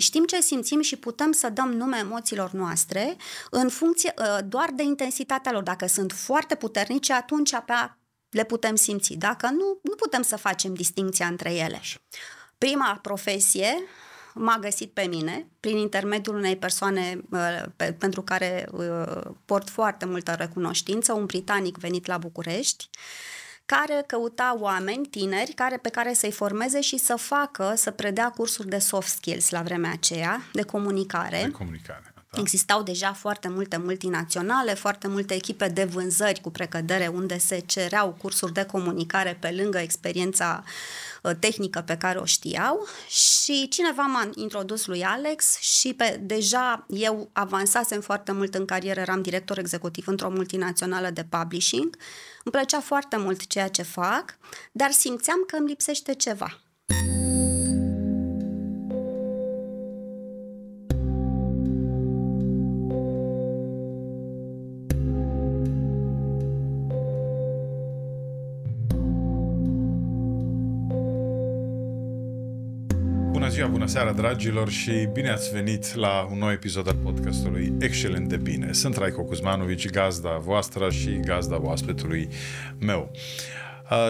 Știm ce simțim și putem să dăm nume emoțiilor noastre în funcție ă, doar de intensitatea lor. Dacă sunt foarte puternice, atunci apea le putem simți. Dacă nu, nu putem să facem distinția între ele. Prima profesie m-a găsit pe mine prin intermediul unei persoane ă, pe, pentru care ă, port foarte multă recunoștință, un britanic venit la București, care căuta oameni tineri care, pe care să-i formeze și să facă, să predea cursuri de soft skills la vremea aceea, de comunicare. De comunicare. Da. Existau deja foarte multe multinaționale, foarte multe echipe de vânzări cu precădere unde se cereau cursuri de comunicare pe lângă experiența uh, tehnică pe care o știau și cineva m-a introdus lui Alex și pe, deja eu avansasem foarte mult în carieră, eram director executiv într-o multinațională de publishing. Îmi plăcea foarte mult ceea ce fac, dar simțeam că îmi lipsește ceva. Bună seara, dragilor, și bine ați venit la un nou episod al podcastului Excelent de Bine. Sunt Raico Cuzmanovici, gazda voastră și gazda oaspetului meu.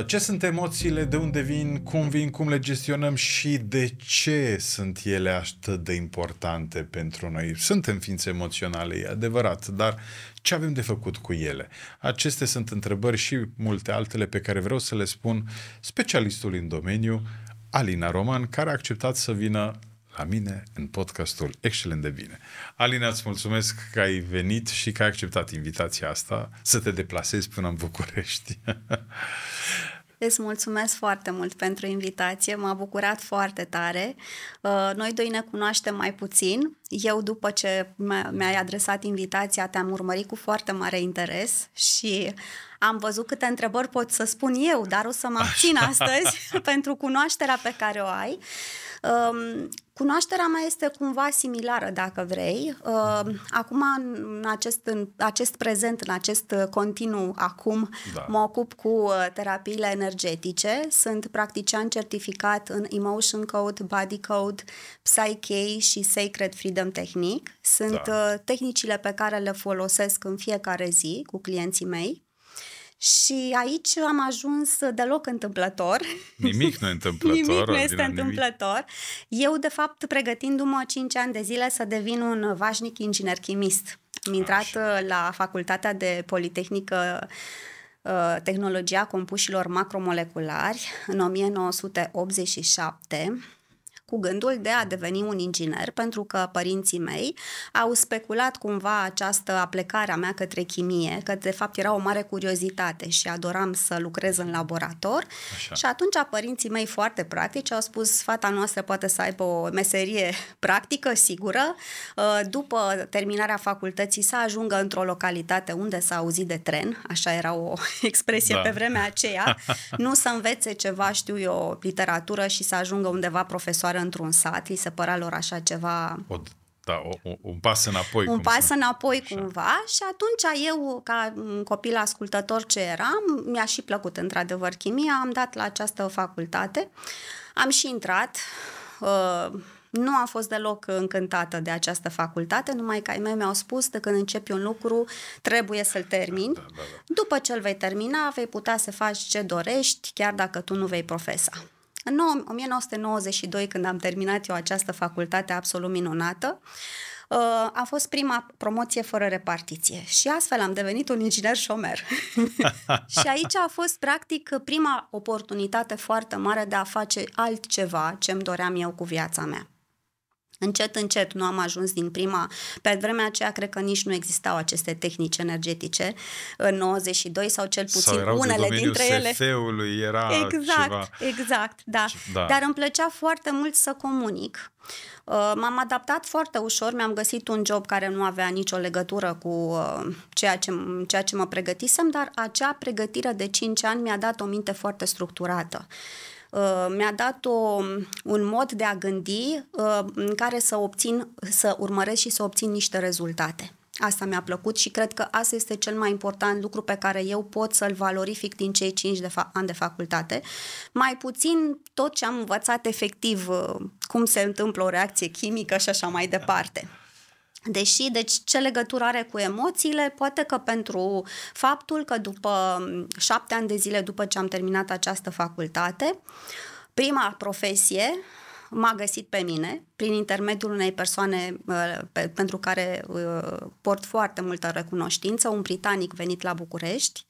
Ce sunt emoțiile, de unde vin, cum vin, cum le gestionăm și de ce sunt ele atât de importante pentru noi? Suntem ființe emoționale, e adevărat, dar ce avem de făcut cu ele? Acestea sunt întrebări și multe altele pe care vreau să le spun specialistului în domeniu, Alina Roman, care a acceptat să vină la mine în podcastul Excelent de Bine. Alina, îți mulțumesc că ai venit și că ai acceptat invitația asta să te deplasezi până în București. Îți mulțumesc foarte mult pentru invitație, m-a bucurat foarte tare. Uh, noi doi ne cunoaștem mai puțin. Eu, după ce mi-ai adresat invitația, te-am urmărit cu foarte mare interes și am văzut câte întrebări pot să spun eu, dar o să mă abțin astăzi pentru cunoașterea pe care o ai. Uh, Cunoașterea mea este cumva similară, dacă vrei. Acum, în acest, în acest prezent, în acest continuu, acum, da. mă ocup cu uh, terapiile energetice. Sunt practician certificat în Emotion Code, Body Code, Psyche și Sacred Freedom Technique. Sunt da. Uh, tehnicile pe care le folosesc în fiecare zi cu clienții mei. Și aici am ajuns deloc întâmplător. Nimic nu e întâmplător. nimic nu este întâmplător. Nimic. Eu, de fapt, pregătindu-mă 5 ani de zile să devin un vașnic inginer chimist. Am intrat uh, la Facultatea de Politehnică uh, Tehnologia Compușilor Macromoleculari în 1987 cu gândul de a deveni un inginer, pentru că părinții mei au speculat cumva această aplecare a mea către chimie, că de fapt era o mare curiozitate și adoram să lucrez în laborator. Așa. Și atunci părinții mei foarte practici au spus, fata noastră poate să aibă o meserie practică, sigură, uh, după terminarea facultății să ajungă într-o localitate unde s-a auzit de tren, așa era o expresie da. pe vremea aceea, nu să învețe ceva, știu eu, literatură și să ajungă undeva profesor țară, într-un sat, li se părea lor așa ceva... O, da, o, un pas înapoi. Un cum pas să... înapoi așa. cumva și atunci eu, ca copil ascultător ce eram, mi-a și plăcut într-adevăr chimia, am dat la această facultate, am și intrat... Uh, nu am fost deloc încântată de această facultate, numai că ai mei mi-au spus de când începi un lucru, trebuie să-l da, termin. Da, da, da. După ce îl vei termina, vei putea să faci ce dorești, chiar dacă tu nu vei profesa. În 1992, când am terminat eu această facultate absolut minunată, uh, a fost prima promoție fără repartiție și astfel am devenit un inginer șomer. și aici a fost practic prima oportunitate foarte mare de a face altceva ce îmi doream eu cu viața mea încet, încet nu am ajuns din prima. Pe vremea aceea, cred că nici nu existau aceste tehnici energetice în 92 sau cel puțin sau unele de dintre ele. SF-ului era exact, ceva. Exact, da. da. Dar îmi plăcea foarte mult să comunic. Uh, m-am adaptat foarte ușor, mi-am găsit un job care nu avea nicio legătură cu uh, ceea ce, ceea ce mă pregătisem, dar acea pregătire de 5 ani mi-a dat o minte foarte structurată Uh, mi-a dat o, un mod de a gândi uh, în care să obțin, să urmăresc și să obțin niște rezultate. Asta mi-a plăcut și cred că asta este cel mai important lucru pe care eu pot să-l valorific din cei 5 de fa- ani de facultate. Mai puțin tot ce am învățat efectiv, uh, cum se întâmplă o reacție chimică și așa mai departe. Da. Deși, deci, ce legătură are cu emoțiile? Poate că pentru faptul că după mm, șapte ani de zile după ce am terminat această facultate, prima profesie m-a găsit pe mine prin intermediul unei persoane uh, pe, pentru care uh, port foarte multă recunoștință, un britanic venit la București,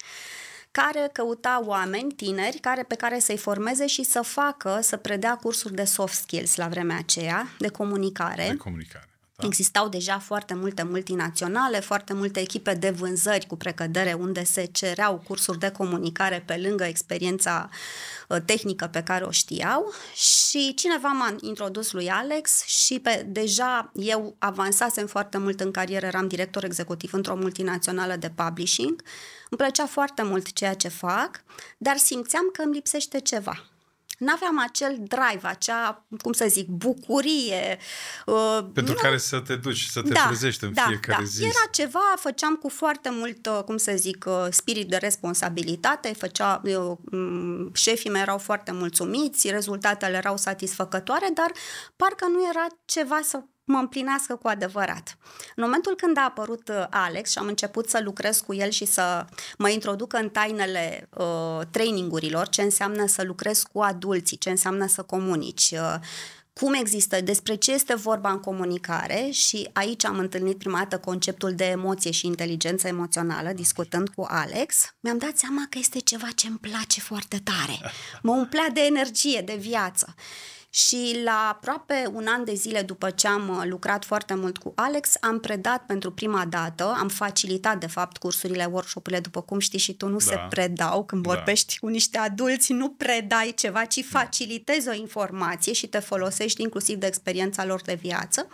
care căuta oameni tineri care, pe care să-i formeze și să facă, să predea cursuri de soft skills la vremea aceea, de comunicare. De comunicare da. Existau deja foarte multe multinaționale, foarte multe echipe de vânzări cu precădere unde se cereau cursuri de comunicare pe lângă experiența uh, tehnică pe care o știau și cineva m-a introdus lui Alex și pe, deja eu avansasem foarte mult în carieră, eram director executiv într-o multinațională de publishing, îmi plăcea foarte mult ceea ce fac, dar simțeam că îmi lipsește ceva n-aveam acel drive, acea, cum să zic, bucurie. Uh, Pentru nu... care să te duci, să te da, trezești în da, fiecare da. zi. Era ceva, făceam cu foarte mult, uh, cum să zic, uh, spirit de responsabilitate, făcea, eu, mm, șefii mei erau foarte mulțumiți, rezultatele erau satisfăcătoare, dar parcă nu era ceva să mă împlinească cu adevărat. În momentul când a apărut uh, Alex și am început să lucrez cu el și să mă introduc în tainele uh, trainingurilor, ce înseamnă să lucrez cu adulții, ce înseamnă să comunici, uh, cum există, despre ce este vorba în comunicare și aici am întâlnit prima dată conceptul de emoție și inteligență emoțională discutând cu Alex, mi-am dat seama că este ceva ce îmi place foarte tare. Mă umplea de energie, de viață și la aproape un an de zile după ce am uh, lucrat foarte mult cu Alex, am predat pentru prima dată, am facilitat de fapt cursurile, workshop-urile, după cum știi și tu, nu da. se predau când da. vorbești cu niște adulți, nu predai ceva, ci da. facilitezi da. o informație și te folosești inclusiv de experiența lor de viață.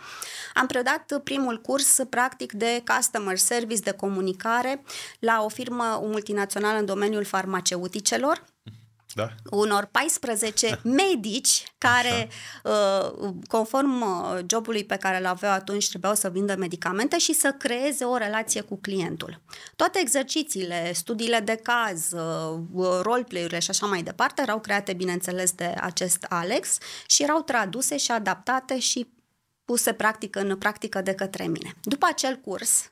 Am predat primul curs practic de customer service, de comunicare la o firmă multinațională în domeniul farmaceuticelor da. unor 14 medici care, Așa. Uh, conform uh, jobului pe care îl aveau atunci, trebuiau să vândă medicamente și să creeze o relație cu clientul. Toate exercițiile, studiile de caz, uh, roleplay-urile și așa mai departe erau create, bineînțeles, de acest Alex și erau traduse și adaptate și puse practică în practică de către mine. După acel curs,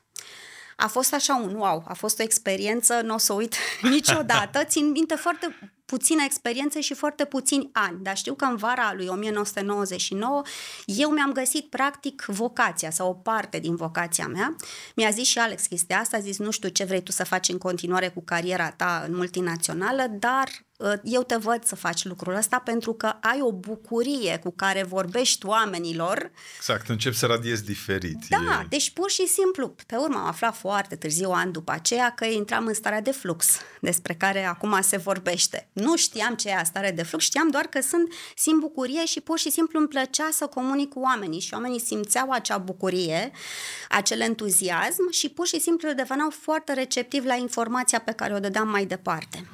a fost așa un wow, a fost o experiență, nu o să uit niciodată. Țin minte foarte puține experiențe și foarte puțini ani, dar știu că în vara lui 1999 eu mi-am găsit practic vocația sau o parte din vocația mea. Mi-a zis și Alex chestia asta, a zis nu știu ce vrei tu să faci în continuare cu cariera ta în multinațională, dar Ă, eu te văd să faci lucrul ăsta pentru că ai o bucurie cu care vorbești oamenilor. Exact, încep să radiezi diferit. Da, e... deci pur și simplu, pe urmă am aflat foarte târziu, an după aceea, că intram în starea de flux, despre care acum se vorbește. Nu știam ce e stare de flux, știam doar că sunt, simt bucurie și pur și simplu îmi plăcea să comunic cu oamenii și oamenii simțeau acea bucurie, acel entuziasm și pur și simplu deveneau foarte receptivi la informația pe care o dădeam mai departe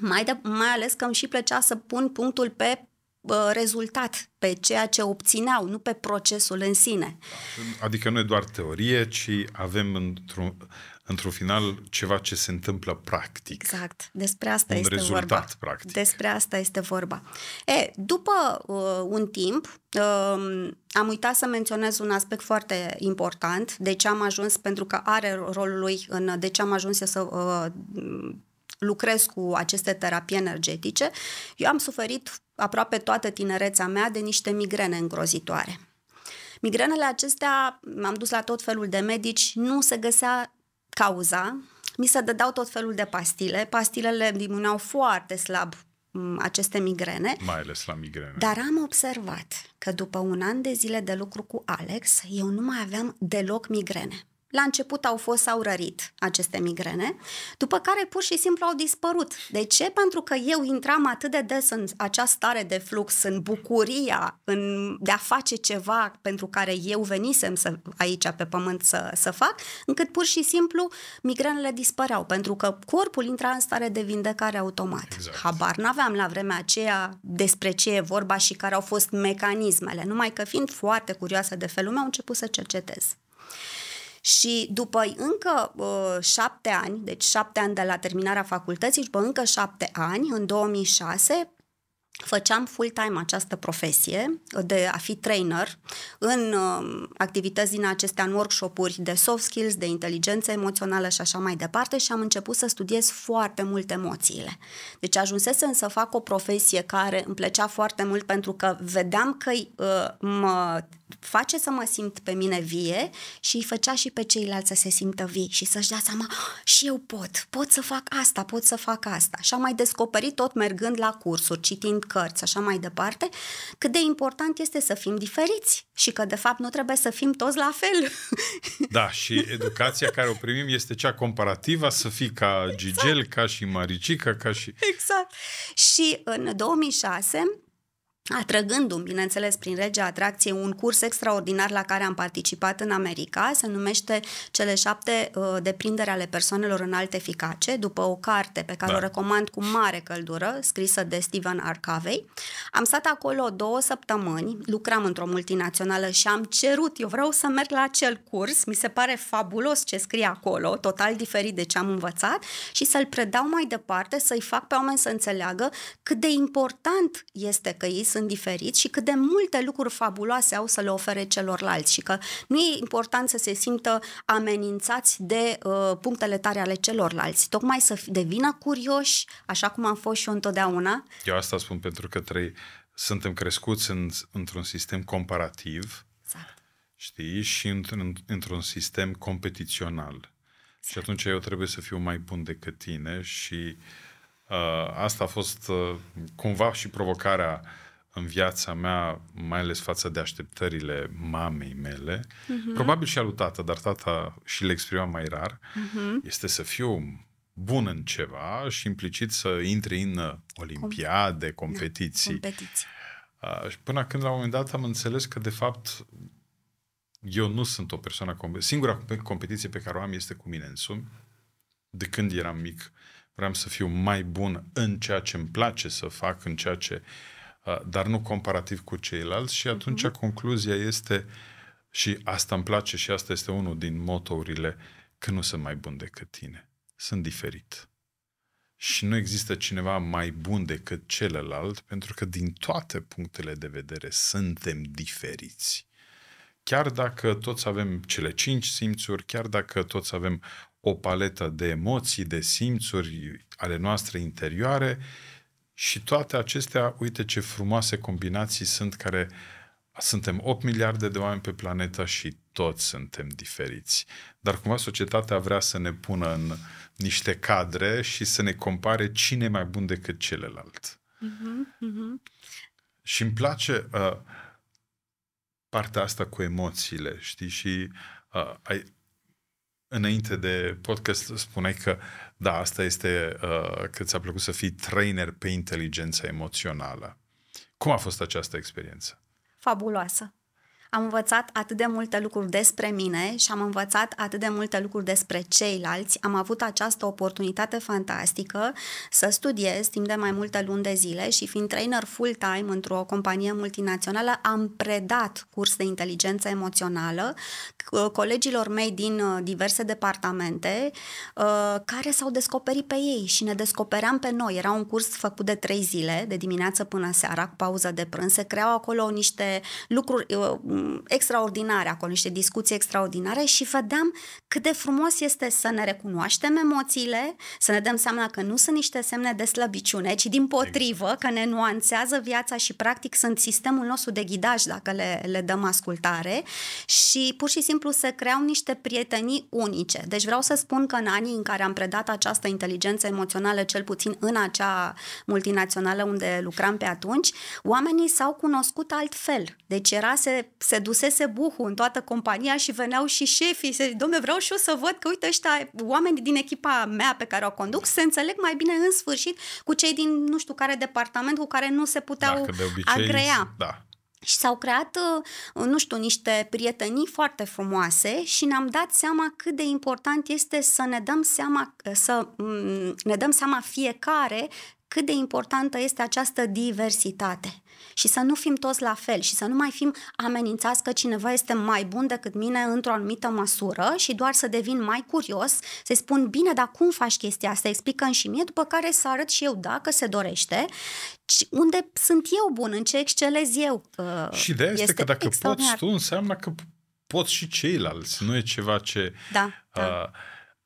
mai, de, mai ales că îmi și plăcea să pun punctul pe rezultat, pe ceea ce obțineau, nu pe procesul în sine. Adică nu e doar teorie, ci avem într-un, într-un final ceva ce se întâmplă practic. Exact, despre asta un este rezultat, vorba. practic. Despre asta este vorba. E, după uh, un timp, uh, am uitat să menționez un aspect foarte important, de ce am ajuns, pentru că are rolul lui în de ce am ajuns să uh, lucrez cu aceste terapii energetice, eu am suferit aproape toată tinerețea mea de niște migrene îngrozitoare. Migrenele acestea, m-am dus la tot felul de medici, nu se găsea cauza, mi se dădeau tot felul de pastile, pastilele diminuau foarte slab aceste migrene. Mai ales la migrene. Dar am observat că după un an de zile de lucru cu Alex, eu nu mai aveam deloc migrene la început au fost, au rărit aceste migrene, după care pur și simplu au dispărut. De ce? Pentru că eu intram atât de des în această stare de flux, în bucuria în, de a face ceva pentru care eu venisem să, aici pe pământ să, să fac, încât pur și simplu migrenele dispăreau, pentru că corpul intra în stare de vindecare automat. Exact. Habar n-aveam la vremea aceea despre ce e vorba și care au fost mecanismele, numai că fiind foarte curioasă de felul meu, am început să cercetez. Și după încă uh, șapte ani, deci șapte ani de la terminarea facultății, după încă șapte ani, în 2006, făceam full-time această profesie de a fi trainer în uh, activități din acestea, în workshop-uri de soft skills, de inteligență emoțională și așa mai departe și am început să studiez foarte mult emoțiile. Deci ajunsesem să fac o profesie care îmi plăcea foarte mult pentru că vedeam că uh, mă face să mă simt pe mine vie și îi făcea și pe ceilalți să se simtă vii și să-și dea seama ah, și eu pot, pot să fac asta, pot să fac asta. Și am mai descoperit tot mergând la cursuri, citind cărți, așa mai departe, cât de important este să fim diferiți și că de fapt nu trebuie să fim toți la fel. Da, și educația care o primim este cea comparativă, să fii ca exact. Gigel, ca și Maricica, ca și... Exact. Și în 2006 atrăgându-mi, bineînțeles, prin legea atracției, un curs extraordinar la care am participat în America, se numește Cele șapte uh, deprindere ale persoanelor înalte eficace, după o carte pe care da. o recomand cu mare căldură, scrisă de Steven Arcavei. Am stat acolo două săptămâni, lucram într-o multinațională și am cerut, eu vreau să merg la acel curs, mi se pare fabulos ce scrie acolo, total diferit de ce am învățat, și să-l predau mai departe, să-i fac pe oameni să înțeleagă cât de important este că ei sunt sunt diferiți și cât de multe lucruri fabuloase au să le ofere celorlalți și că nu e important să se simtă amenințați de uh, punctele tare ale celorlalți, tocmai să devină curioși, așa cum am fost și eu întotdeauna. Eu asta spun pentru că trei suntem crescuți în, într-un sistem comparativ, exact. știi, și într-un, într-un sistem competițional. Exact. Și atunci eu trebuie să fiu mai bun decât tine și uh, asta a fost uh, cumva și provocarea uh, în viața mea, mai ales față de așteptările mamei mele, uh-huh. probabil și a lui dar tata și le exprima mai rar, uh-huh. este să fiu bun în ceva și implicit să intri în olimpiade, competiții. competiții. Până când la un moment dat am înțeles că de fapt eu nu sunt o persoană Singura competiție pe care o am este cu mine însumi. De când eram mic vreau să fiu mai bun în ceea ce îmi place să fac, în ceea ce uh, dar nu comparativ cu ceilalți și atunci uh-huh. concluzia este și asta îmi place și asta este unul din motourile că nu sunt mai bun decât tine. Sunt diferit. Și nu există cineva mai bun decât celălalt, pentru că din toate punctele de vedere suntem diferiți. Chiar dacă toți avem cele cinci simțuri, chiar dacă toți avem o paletă de emoții, de simțuri ale noastre interioare, uh, și toate acestea, uite ce frumoase combinații sunt care suntem 8 miliarde de oameni pe planetă și toți suntem diferiți. Dar cumva societatea vrea să ne pună în niște cadre și să ne compare cine e mai bun decât celălalt. Uh-huh, uh-huh. Și îmi place uh, partea asta cu emoțiile, știi? Și uh, ai, înainte de podcast spuneai că da, asta este uh, că ți-a plăcut să fii trainer pe inteligența emoțională. Cum a fost această experiență? Fabuloasă am învățat atât de multe lucruri despre mine și am învățat atât de multe lucruri despre ceilalți. Am avut această oportunitate fantastică să studiez timp de mai multe luni de zile și fiind trainer full-time într-o companie multinațională, am predat curs de inteligență emoțională uh, colegilor mei din uh, diverse departamente uh, care s-au descoperit pe ei și ne descopeream pe noi. Era un curs făcut de trei zile, de dimineață până seara, cu pauză de prânz. Se creau acolo niște lucruri extraordinare acolo, niște discuții extraordinare și vedeam cât de frumos este să ne recunoaștem emoțiile, să ne dăm seama că nu sunt niște semne de slăbiciune, ci din potrivă exact. că ne nuanțează viața și practic sunt sistemul nostru de ghidaj dacă le, le dăm ascultare și pur și simplu se creau niște prietenii unice. Deci vreau să spun că în anii în care am predat această inteligență emoțională, cel puțin în acea multinațională unde lucram pe atunci, oamenii s-au cunoscut altfel. Deci era se, se dusese buhu în toată compania și veneau și șefii, și domne, vreau și eu să văd că uite ăștia, oameni din echipa mea pe care o conduc, se înțeleg mai bine în sfârșit cu cei din nu știu care departament cu care nu se puteau obicei, agrea. Da. Și s-au creat, uh, nu știu, niște prietenii foarte frumoase și ne-am dat seama cât de important este să ne dăm seama, uh, să mm, ne dăm seama fiecare cât de importantă este această diversitate și să nu fim toți la fel și să nu mai fim amenințați că cineva este mai bun decât mine într-o anumită măsură și doar să devin mai curios, să spun bine, dar cum faci chestia asta, explică și mie, după care să arăt și eu dacă se dorește unde sunt eu bun, în ce excelez eu. Și de este, este că dacă poți tu, înseamnă că pot și ceilalți. Nu e ceva ce... Da, da. Uh,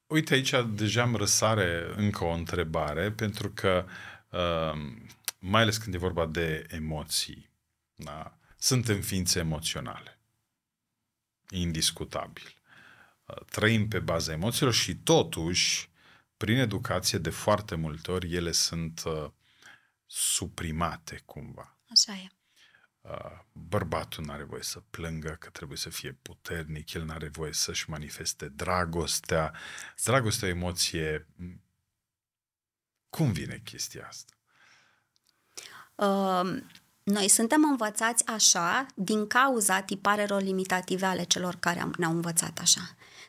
uite, aici deja am răsare încă o întrebare, pentru că uh, mai ales când e vorba de emoții, da? suntem ființe emoționale. Indiscutabil. Uh, trăim pe baza emoțiilor și totuși, prin educație, de foarte multe ori, ele sunt uh, suprimate cumva. Așa e. Uh, bărbatul nu are voie să plângă, că trebuie să fie puternic, el nu are voie să-și manifeste dragostea. Dragostea e o emoție. Cum vine chestia asta? Noi suntem învățați așa din cauza tiparelor limitative ale celor care ne-au învățat așa.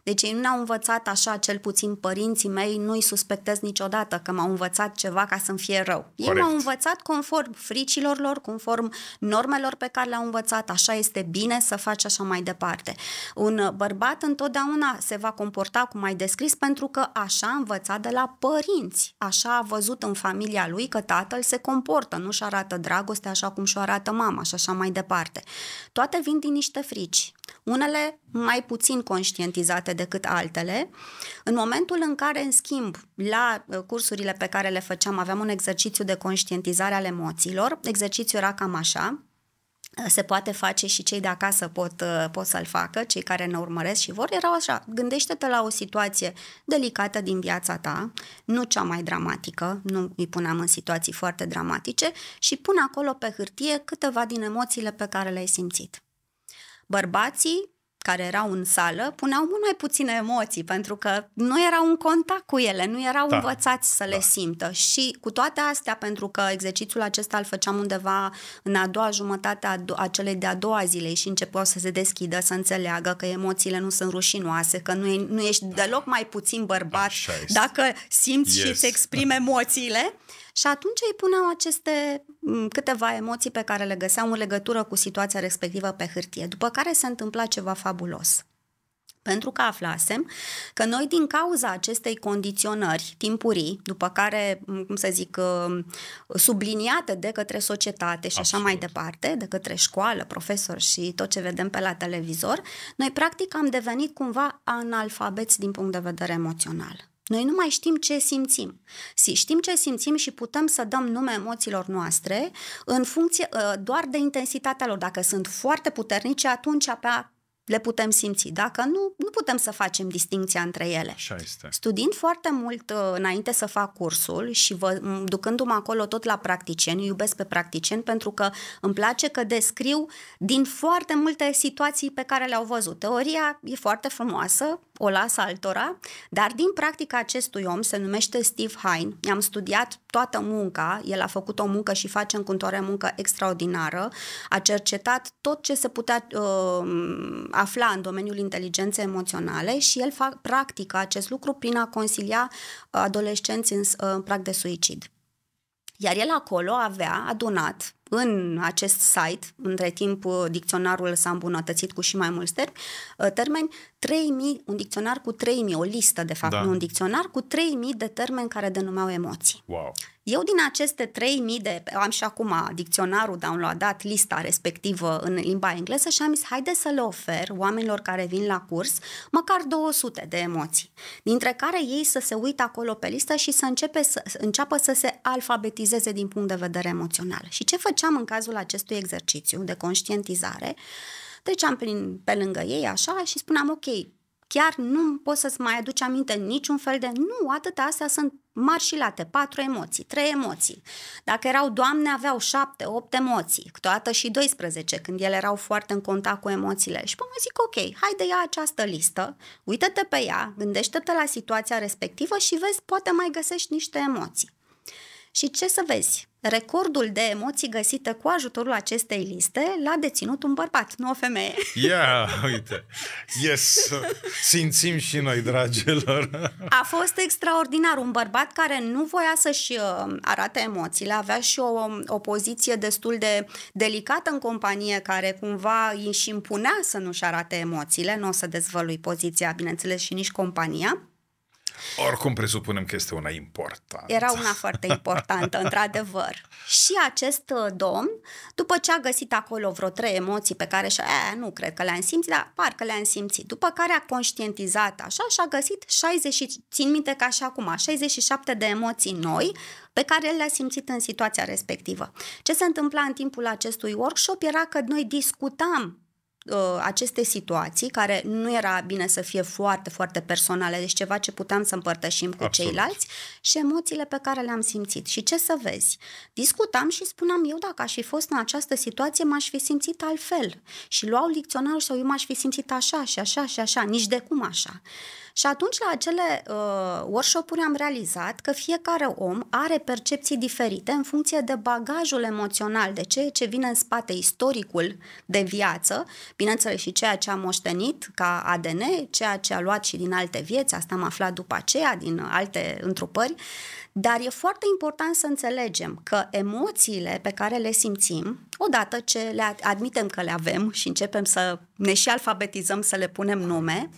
Deci ei nu au învățat așa, cel puțin părinții mei, nu-i suspectez niciodată că m-au învățat ceva ca să-mi fie rău. Ei m-au învățat conform fricilor lor, conform normelor pe care le-au învățat, așa este bine să faci așa mai departe. Un bărbat întotdeauna se va comporta cum ai descris pentru că așa a învățat de la părinți, așa a văzut în familia lui că tatăl se comportă, nu-și arată dragoste așa cum și-o arată mama și așa mai departe. Toate vin din niște frici unele mai puțin conștientizate decât altele. În momentul în care, în schimb, la uh, cursurile pe care le făceam aveam un exercițiu de conștientizare al emoțiilor, exercițiul era cam așa, uh, se poate face și cei de acasă pot, uh, pot să-l facă, cei care ne urmăresc și vor, erau așa, gândește-te la o situație delicată din viața ta, nu cea mai dramatică, nu îi puneam în situații foarte dramatice și pun acolo pe hârtie câteva din emoțiile pe care le-ai simțit. Bărbații care erau în sală puneau mult mai puține emoții pentru că nu erau în contact cu ele, nu erau da. învățați să da. le simtă. Și cu toate astea, pentru că exercițiul acesta îl făceam undeva în a doua jumătate a, do- a celei de-a doua zile și începeau să se deschidă, să înțeleagă că emoțiile nu sunt rușinoase, că nu, e, nu ești da. deloc mai puțin bărbat dacă simți yes. și îți exprimi emoțiile. Și atunci îi puneau aceste mm, câteva emoții pe care le găseau în legătură cu situația respectivă pe hârtie, după care se întâmpla ceva fabulos. Pentru că aflasem că noi din cauza acestei condiționări timpurii, după care, mm, cum să zic, mm, subliniate de către societate și Absolut. așa mai departe, de către școală, profesor și tot ce vedem pe la televizor, noi practic am devenit cumva analfabeți din punct de vedere emoțional. Noi nu mai știm ce simțim. Si știm ce simțim și putem să dăm nume emoțiilor noastre în funcție ă, doar de intensitatea lor. Dacă sunt foarte puternice, atunci abia le putem simți. Dacă nu, nu putem să facem distinția între ele. Așa este. Studiind foarte mult ă, înainte să fac cursul și vă, ducându-mă acolo tot la practicieni, iubesc pe practicieni pentru că îmi place că descriu din foarte multe situații pe care le-au văzut. Teoria e foarte frumoasă, o las altora, dar din practica acestui om, se numește Steve Hine, am studiat toată munca, el a făcut o muncă și face în continuare muncă extraordinară, a cercetat tot ce se putea uh, afla în domeniul inteligenței emoționale și el fac, practică acest lucru prin a consilia uh, adolescenți în, uh, în prag de suicid. Iar el acolo avea adunat în acest site, între timp dicționarul s-a îmbunătățit cu și mai mulți uh, termeni, 3000, un dicționar cu 3000, o listă de fapt, da. nu un dicționar, cu 3000 de termeni care denumeau emoții. Wow. Eu din aceste 3000 de, am și acum dicționarul downloadat, lista respectivă în limba engleză și am zis, haide să le ofer oamenilor care vin la curs măcar 200 de emoții, dintre care ei să se uită acolo pe listă și să, începe să, să înceapă să se alfabetizeze din punct de vedere emoțional. Și ce făcea făceam în cazul acestui exercițiu de conștientizare, treceam prin, pe lângă ei așa și spuneam, ok, chiar nu pot să-ți mai aduci aminte niciun fel de, nu, atâta astea sunt mari și late, patru emoții, trei emoții. Dacă erau doamne, aveau șapte, opt emoții, câteodată și 12, când ele erau foarte în contact cu emoțiile. Și mă zic, ok, hai de ia această listă, uită-te pe ea, gândește-te la situația respectivă și vezi, poate mai găsești niște emoții. Și ce să vezi? Recordul de emoții găsită cu ajutorul acestei liste l-a deținut un bărbat, nu o femeie. Ia, yeah, uite! Yes! Simțim și noi, dragilor! A fost extraordinar. Un bărbat care nu voia să-și uh, arate emoțiile, avea și o, um, o poziție destul de delicată în companie, care cumva își impunea să nu-și arate emoțiile, nu o să dezvălui poziția, bineînțeles, și nici compania. Oricum presupunem că este una importantă. Era una foarte importantă, într-adevăr. Și acest uh, domn, după ce a găsit acolo vreo trei emoții pe care și-a, nu cred că le-am simțit, dar parcă le-am simțit, după care a conștientizat așa și a găsit 60, țin minte ca și acum, 67 de emoții noi, pe care le-a simțit în situația respectivă. Ce se întâmpla în timpul acestui workshop era că noi discutam Uh, aceste situații, care nu era bine să fie foarte, foarte personale, deci ceva ce puteam să împărtășim cu Absolut. ceilalți și emoțiile pe care le-am simțit. Și ce să vezi? Discutam și spuneam eu dacă aș fi fost în această situație, m-aș fi simțit altfel. Și luau licționarul sau eu m-aș fi simțit așa și așa și așa, nici de cum așa. Și atunci la acele uh, workshop-uri am realizat că fiecare om are percepții diferite în funcție de bagajul emoțional, de ceea ce vine în spate istoricul de viață, bineînțeles și ceea ce a moștenit ca ADN, ceea ce a luat și din alte vieți, asta am aflat după aceea, din alte întrupări, dar e foarte important să înțelegem că emoțiile pe care le simțim, odată ce le admitem că le avem și începem să ne și alfabetizăm, să le punem nume,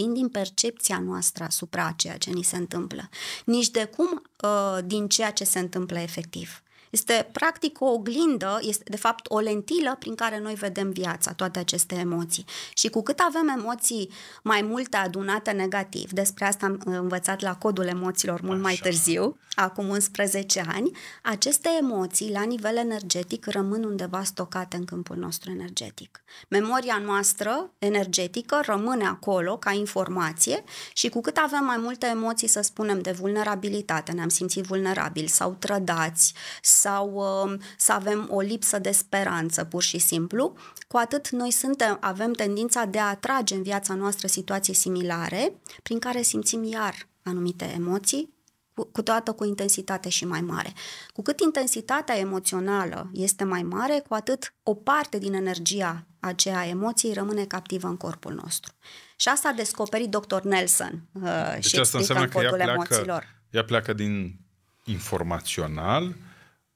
fiind din percepția noastră asupra ceea ce ni se întâmplă, nici de cum uh, din ceea ce se întâmplă efectiv. Este practic o oglindă, este de fapt o lentilă prin care noi vedem viața, toate aceste emoții. Și cu cât avem emoții mai multe adunate negativ, despre asta am uh, învățat la codul emoțiilor mult Așa. mai târziu, acum 11 ani, aceste emoții la nivel energetic rămân undeva stocate în câmpul nostru energetic. Memoria noastră energetică rămâne acolo ca informație și cu cât avem mai multe emoții, să spunem, de vulnerabilitate, ne-am simțit vulnerabil sau trădați, sau um, să avem o lipsă de speranță, pur și simplu, cu atât noi suntem, avem tendința de a atrage în viața noastră situații similare, prin care simțim iar anumite emoții, cu, cu toată cu intensitate și mai mare. Cu cât intensitatea emoțională este mai mare, cu atât o parte din energia aceea emoției rămâne captivă în corpul nostru. Și asta a descoperit dr. Nelson uh, deci și asta înseamnă în că ea pleacă, emoțiilor. ea pleacă din informațional, uh,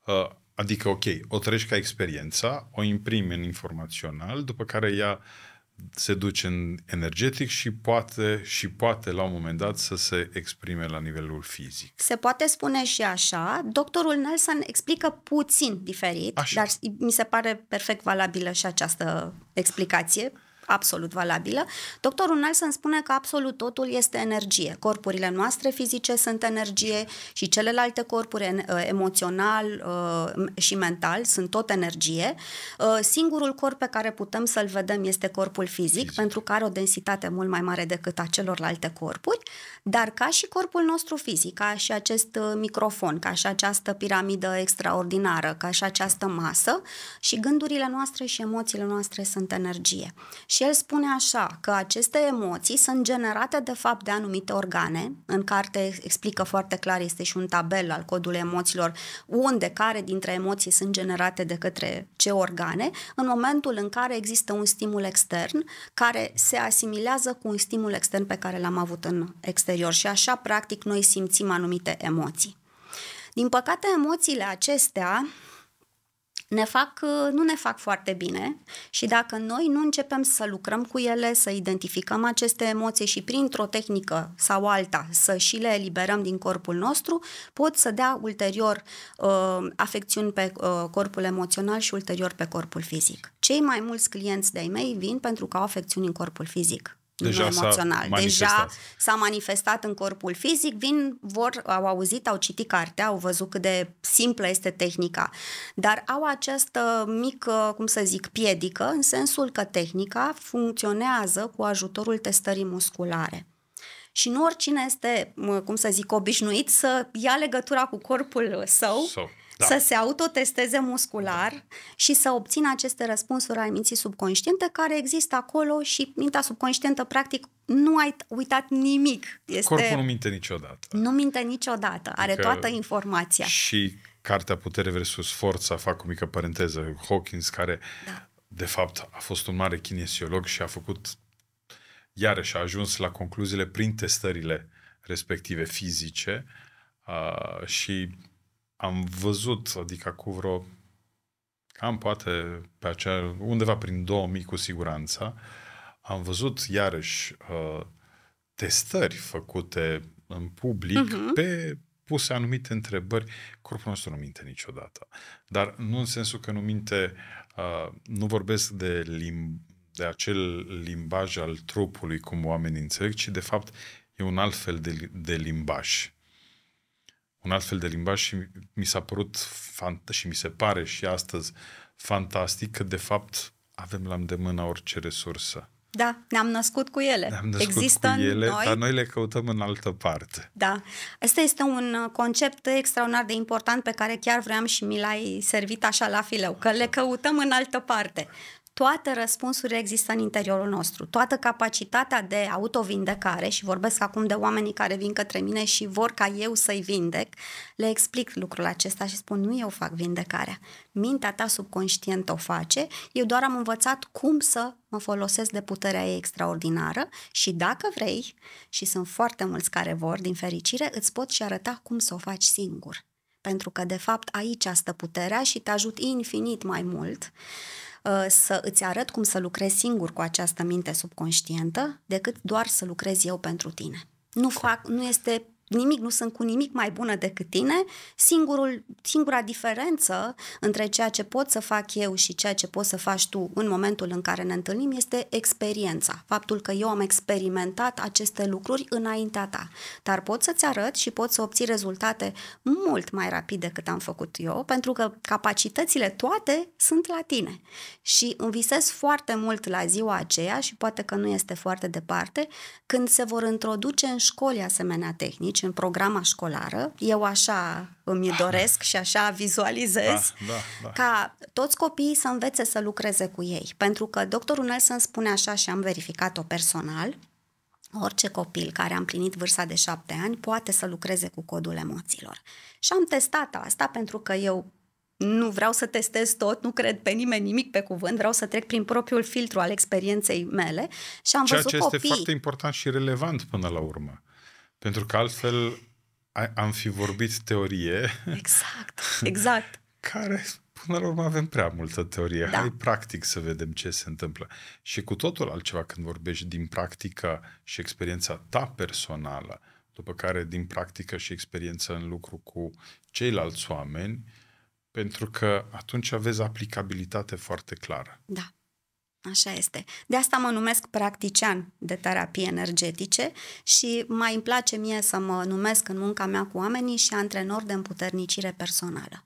Uh, adică, ok, o treci ca experiența, o imprimi în informațional, după care ea se duce în energetic și poate, și poate la un moment dat să se exprime la nivelul fizic. Se poate spune și așa. Doctorul Nelson explică puțin diferit, așa. dar mi se pare perfect valabilă și această explicație absolut valabilă, doctorul Nelson spune că absolut totul este energie. Corpurile noastre fizice sunt energie și celelalte corpuri uh, emoțional uh, și mental sunt tot energie. Uh, singurul corp pe care putem să-l vedem este corpul fizic, fizic, pentru că are o densitate mult mai mare decât a celorlalte corpuri, dar ca și corpul nostru fizic, ca și acest microfon, ca și această piramidă extraordinară, ca și această masă și gândurile noastre și emoțiile noastre sunt energie. Și el spune așa, că aceste emoții sunt generate de fapt de anumite organe. În carte explică foarte clar, este și un tabel al codului emoțiilor, unde, care dintre emoții sunt generate de către ce organe, în momentul în care există un stimul extern care se asimilează cu un stimul extern pe care l-am avut în exterior și așa, practic, noi simțim anumite emoții. Din păcate, emoțiile acestea ne fac, nu ne fac foarte bine și dacă noi nu începem să lucrăm cu ele, să identificăm aceste emoții și printr-o tehnică sau alta să și le eliberăm din corpul nostru, pot să dea ulterior uh, afecțiuni pe uh, corpul emoțional și ulterior pe corpul fizic. Cei mai mulți clienți de-ai mei vin pentru că au afecțiuni în corpul fizic deja nu emoțional. S-a deja s-a manifestat în corpul fizic, vin, vor, au auzit, au citit cartea, au văzut cât de simplă este tehnica, dar au această mică, cum să zic, piedică, în sensul că tehnica funcționează cu ajutorul testării musculare. Și nu oricine este, cum să zic, obișnuit să ia legătura cu corpul său. So da. să se autotesteze muscular da. și să obțină aceste răspunsuri ale minții subconștiente care există acolo și mintea subconștientă practic nu ai uitat nimic. Este... Corpul nu minte niciodată. Nu minte niciodată, are adică toată informația. Și cartea Putere versus Forța, fac o mică parenteză, Hawkins, care da. de fapt a fost un mare kinesiolog și a făcut iarăși a ajuns la concluziile prin testările respective fizice uh, și am văzut, adică cu vreo cam poate pe acea, undeva prin 2000 cu siguranță, am văzut iarăși uh, testări făcute în public uh-huh. pe puse anumite întrebări. Corpul nostru nu minte niciodată. Dar nu în sensul că nu minte, uh, nu vorbesc de, lim, de acel limbaj al trupului cum oamenii înțeleg, ci de fapt e un alt fel de, de limbaj un alt fel de limbaj și mi s-a părut fant- și mi se pare și astăzi fantastic că de fapt avem la îndemână orice resursă. Da, ne-am născut cu ele. Ne-am născut Există cu ele, noi. dar noi le căutăm în altă parte. Da. Asta este un concept extraordinar de important pe care chiar vreau și mi l-ai servit așa la fileu, că le căutăm în altă parte toate răspunsurile există în interiorul nostru. Toată capacitatea de autovindecare, și vorbesc acum de oamenii care vin către mine și vor ca eu să-i vindec, le explic lucrul acesta și spun, nu eu fac vindecarea. Mintea ta subconștientă o face, eu doar am învățat cum să mă folosesc de puterea ei extraordinară și dacă vrei, și sunt foarte mulți care vor, din fericire, îți pot și arăta cum să o faci singur. Pentru că, de fapt, aici stă puterea și te ajut infinit mai mult Uh, să îți arăt cum să lucrezi singur cu această minte subconștientă decât doar să lucrez eu pentru tine. Nu, exact. fac, nu este nimic, nu sunt cu nimic mai bună decât tine, singurul, singura diferență între ceea ce pot să fac eu și ceea ce poți să faci tu în momentul în care ne întâlnim este experiența, faptul că eu am experimentat aceste lucruri înaintea ta, dar pot să-ți arăt și pot să obții rezultate mult mai rapid decât am făcut eu, pentru că capacitățile toate sunt la tine și îmi visez foarte mult la ziua aceea și poate că nu este foarte departe, când se vor introduce în școli asemenea tehnici, în programa școlară. Eu așa îmi ah. doresc și așa vizualizez da, da, da. ca toți copiii să învețe să lucreze cu ei. Pentru că doctorul Nelson spune așa și am verificat-o personal, orice copil care a împlinit vârsta de șapte ani poate să lucreze cu codul emoțiilor. Și am testat asta pentru că eu nu vreau să testez tot, nu cred pe nimeni nimic pe cuvânt, vreau să trec prin propriul filtru al experienței mele și am Ceea văzut ce este foarte important și relevant până la urmă. Pentru că altfel am fi vorbit teorie. Exact, exact. Care, până la urmă, avem prea multă teorie. Da. Hai practic să vedem ce se întâmplă. Și cu totul altceva când vorbești din practică și experiența ta personală, după care din practică și experiență în lucru cu ceilalți oameni, pentru că atunci aveți aplicabilitate foarte clară. Da. Așa este. De asta mă numesc practician de terapie energetice și mai îmi place mie să mă numesc în munca mea cu oamenii și antrenor de împuternicire personală.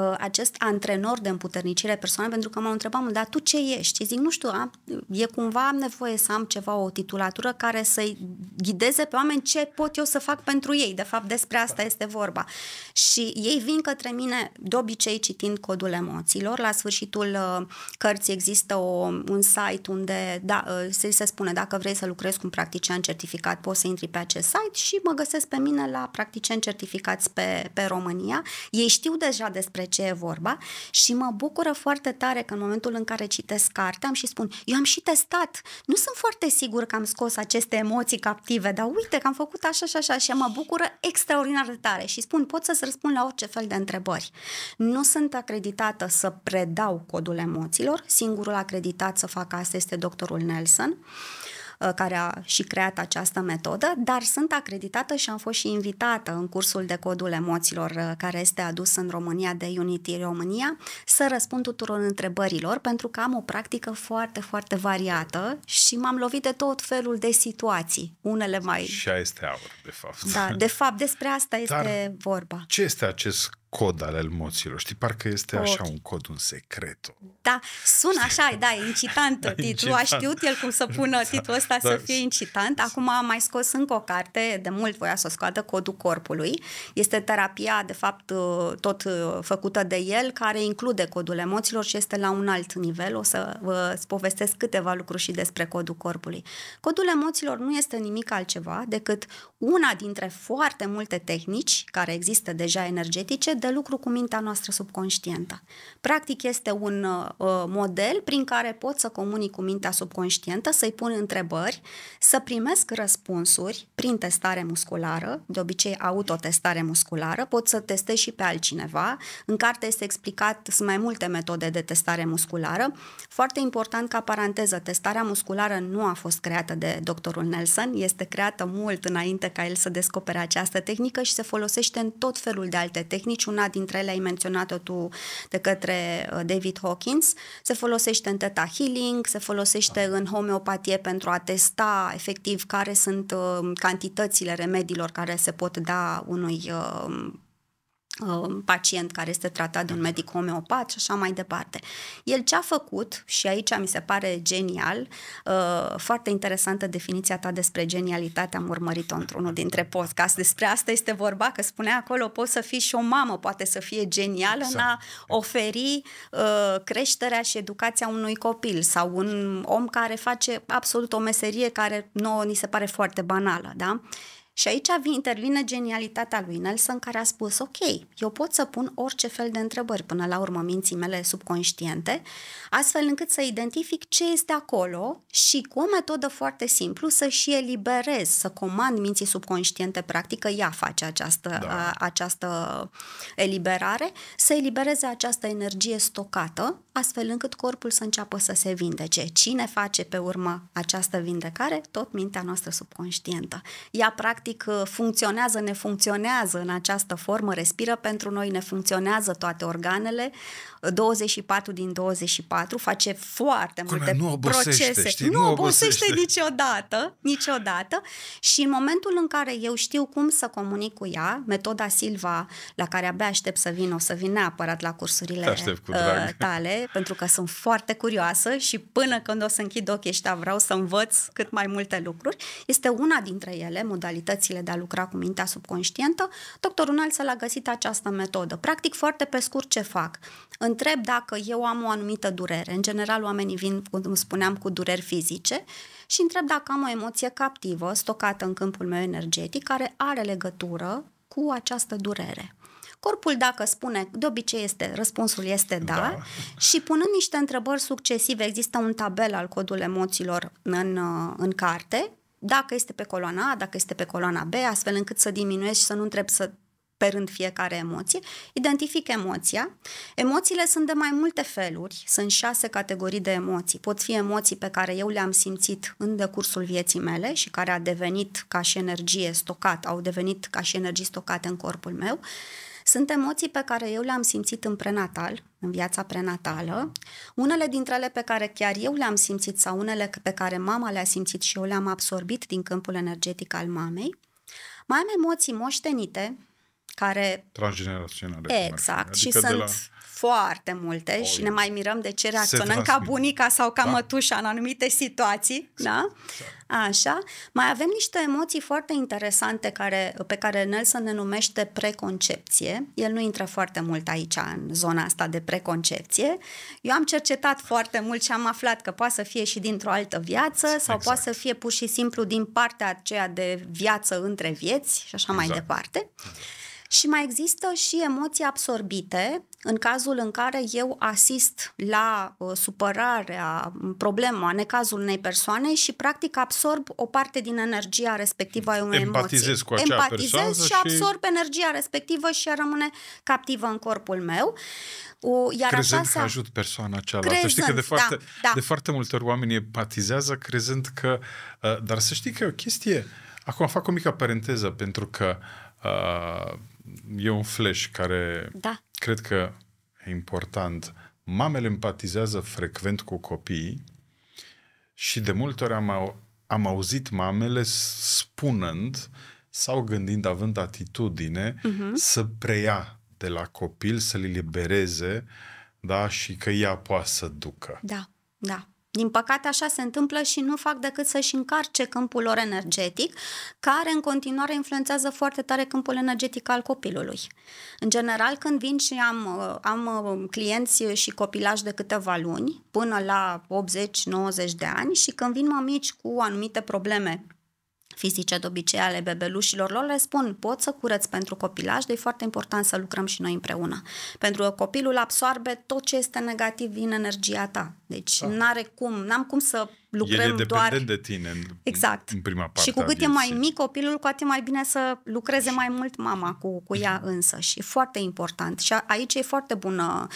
Uh, acest antrenor de împuternicire personală, pentru că m-au întrebat, dar tu ce ești? Și zic, nu știu, am, e cumva am nevoie să am ceva, o titulatură care să-i ghideze pe oameni ce pot eu să fac pentru ei. De fapt, despre asta este vorba. Și ei vin către mine, de obicei, citind codul emoțiilor. La sfârșitul uh, cărții există o, un site unde, da, uh, se, se spune, dacă vrei să lucrezi cu un practician certificat, poți să intri pe acest site și mă găsesc pe mine la practician certificați pe, pe România. Ei știu deja despre ce e vorba și mă bucură foarte tare că în momentul în care citesc cartea am și spun, eu am și testat, nu sunt foarte sigur că am scos aceste emoții captive, dar uite că am făcut așa și așa și mă bucură extraordinar de tare și spun, pot să-ți răspund la orice fel de întrebări. Nu sunt acreditată să predau codul emoțiilor, singurul acreditat să fac asta este doctorul Nelson. Uh, Uh, care a și creat această metodă, dar sunt acreditată și am fost și invitată în cursul de codul emoțiilor uh, care este adus în România de Unity România să răspund tuturor întrebărilor pentru că am o practică foarte, foarte variată și m-am lovit de tot felul de situații, unele mai... Și este aur, de fapt. Da, de fapt despre asta este Dar vorba. Ce este acest cod al emoțiilor, știi? Parcă este cod. așa un cod, un secret. Da, sună așa, da, incitant da, titlul. Incitant. A știut el cum să pună da, titlul ăsta da, să fie incitant. Acum am mai scos încă o carte, de mult voia să o scoată, Codul Corpului. Este terapia, de fapt, uh, tot uh, făcută de el, care include codul emoțiilor și este la un alt nivel. O să vă povestesc câteva lucruri și despre codul corpului. Codul emoțiilor nu este nimic altceva decât una dintre foarte multe tehnici care există deja energetice de de lucru cu mintea noastră subconștientă. Practic este un uh, model prin care pot să comunic cu mintea subconștientă, să-i pun întrebări, să primesc răspunsuri prin testare musculară, de obicei autotestare musculară, pot să testez și pe altcineva. În carte este explicat, sunt mai multe metode de testare musculară. Foarte important ca paranteză, testarea musculară nu a fost creată de doctorul Nelson, este creată mult înainte ca el să descopere această tehnică și se folosește în tot felul de alte tehnici una dintre ele ai menționat-o tu de către uh, David Hawkins, se folosește în Theta Healing, se folosește în homeopatie pentru a testa efectiv care sunt uh, cantitățile remediilor care se pot da unui uh, Um, pacient care este tratat de un exact. medic homeopat și așa mai departe. El ce a făcut, și aici mi se pare genial, uh, foarte interesantă definiția ta despre genialitate, am urmărit-o într-unul dintre podcast, despre asta este vorba, că spunea acolo, poți să fii și o mamă, poate să fie genială exact. în a exact, exact. oferi uh, creșterea și educația unui copil sau un om care face absolut o meserie care nouă ni se pare foarte banală, da? Și aici intervine genialitatea lui Nelson care a spus, ok, eu pot să pun orice fel de întrebări până la urmă minții mele subconștiente, astfel încât să identific ce este acolo și cu o metodă foarte simplu să și eliberez, să comand minții subconștiente, practic ea face această, da. a, această eliberare, să elibereze această energie stocată, astfel încât corpul să înceapă să se vindece. Cine face pe urmă această vindecare? Tot mintea noastră subconștientă. Ea practic practic uh, funcționează, ne funcționează în această formă, respiră pentru noi, ne funcționează toate organele, 24 uh, din 24 face foarte Cum multe nu obosește, procese. Știi? Nu, nu obosește, obosește niciodată, niciodată și în momentul în care eu știu cum să comunic cu ea, metoda Silva, la care abia aștept să vin, o să vin neapărat la cursurile uh, tale, pentru că sunt foarte curioasă și până când o să închid ochii ăștia vreau să învăț cât mai multe lucruri, este una dintre ele, modalități abilitățile de a lucra cu mintea subconștientă, doctorul Nalță l-a găsit această metodă. Practic, foarte pe scurt, ce fac? Întreb dacă eu am o anumită durere. În general, oamenii vin, cum spuneam, cu dureri fizice și întreb dacă am o emoție captivă, stocată în câmpul meu energetic, care are legătură cu această durere. Corpul, dacă spune, de obicei este, răspunsul este da, da. și punând niște întrebări succesive, există un tabel al codul emoțiilor în, în carte, dacă este pe coloana A, dacă este pe coloana B, astfel încât să diminuezi și să nu întreb să pe rând fiecare emoție, identific emoția. Emoțiile sunt de mai multe feluri, sunt șase categorii de emoții. Pot fi emoții pe care eu le-am simțit în decursul vieții mele și care a devenit ca și energie stocată, au devenit ca și energie stocate în corpul meu. Sunt emoții pe care eu le-am simțit în prenatal, în viața prenatală, unele dintre ele pe care chiar eu le-am simțit sau unele pe care mama le-a simțit și eu le-am absorbit din câmpul energetic al mamei, mai am emoții moștenite care... Transgeneraționale. Exact. Adică și sunt la foarte multe Oi. și ne mai mirăm de ce reacționăm ca bunica sau ca da. mătușa în anumite situații, exact. da? Așa. Mai avem niște emoții foarte interesante care, pe care Nelson ne numește preconcepție. El nu intră foarte mult aici în zona asta de preconcepție. Eu am cercetat foarte mult și am aflat că poate să fie și dintr-o altă viață sau exact. poate să fie pur și simplu din partea aceea de viață între vieți și așa exact. mai departe. Exact. Și mai există și emoții absorbite, în cazul în care eu asist la uh, supărarea, problema, necazul unei persoane și practic absorb o parte din energia respectivă a unei Empatizez emoții. cu acea Empatizez și, și absorb energia respectivă și rămâne captivă în corpul meu. Uh, iar crezând asta că ajut persoana cealaltă. Crezând, știi că de da, foarte, da, da. de foarte multe ori oamenii empatizează crezând că... Uh, dar să știi că e o chestie... Acum fac o mică parenteză pentru că uh, e un flash care da. cred că e important. Mamele empatizează frecvent cu copiii și de multe ori am, am auzit mamele spunând sau gândind, având atitudine, uh-huh. să preia de la copil, să-l libereze, da, și că ea poate să ducă. Da, da. Din păcate așa se întâmplă și nu fac decât să-și încarce câmpul lor energetic, care în continuare influențează foarte tare câmpul energetic al copilului. În general, când vin și am, uh, am uh, clienți și copilași de câteva luni, până la 80-90 de ani, și când vin mămici cu anumite probleme fizice de obicei ale bebelușilor lor, le spun, pot să curăți pentru copilaj, de e foarte important să lucrăm și noi împreună. Pentru că copilul absoarbe tot ce este negativ din energia ta deci da. n-are cum, n-am cum să lucrăm El e doar... de tine în, exact. în prima parte. Și cu cât e mai mic copilul, cu atât mai bine să lucreze mai mult mama cu, cu ea însă. Și e foarte important. Și aici e foarte bună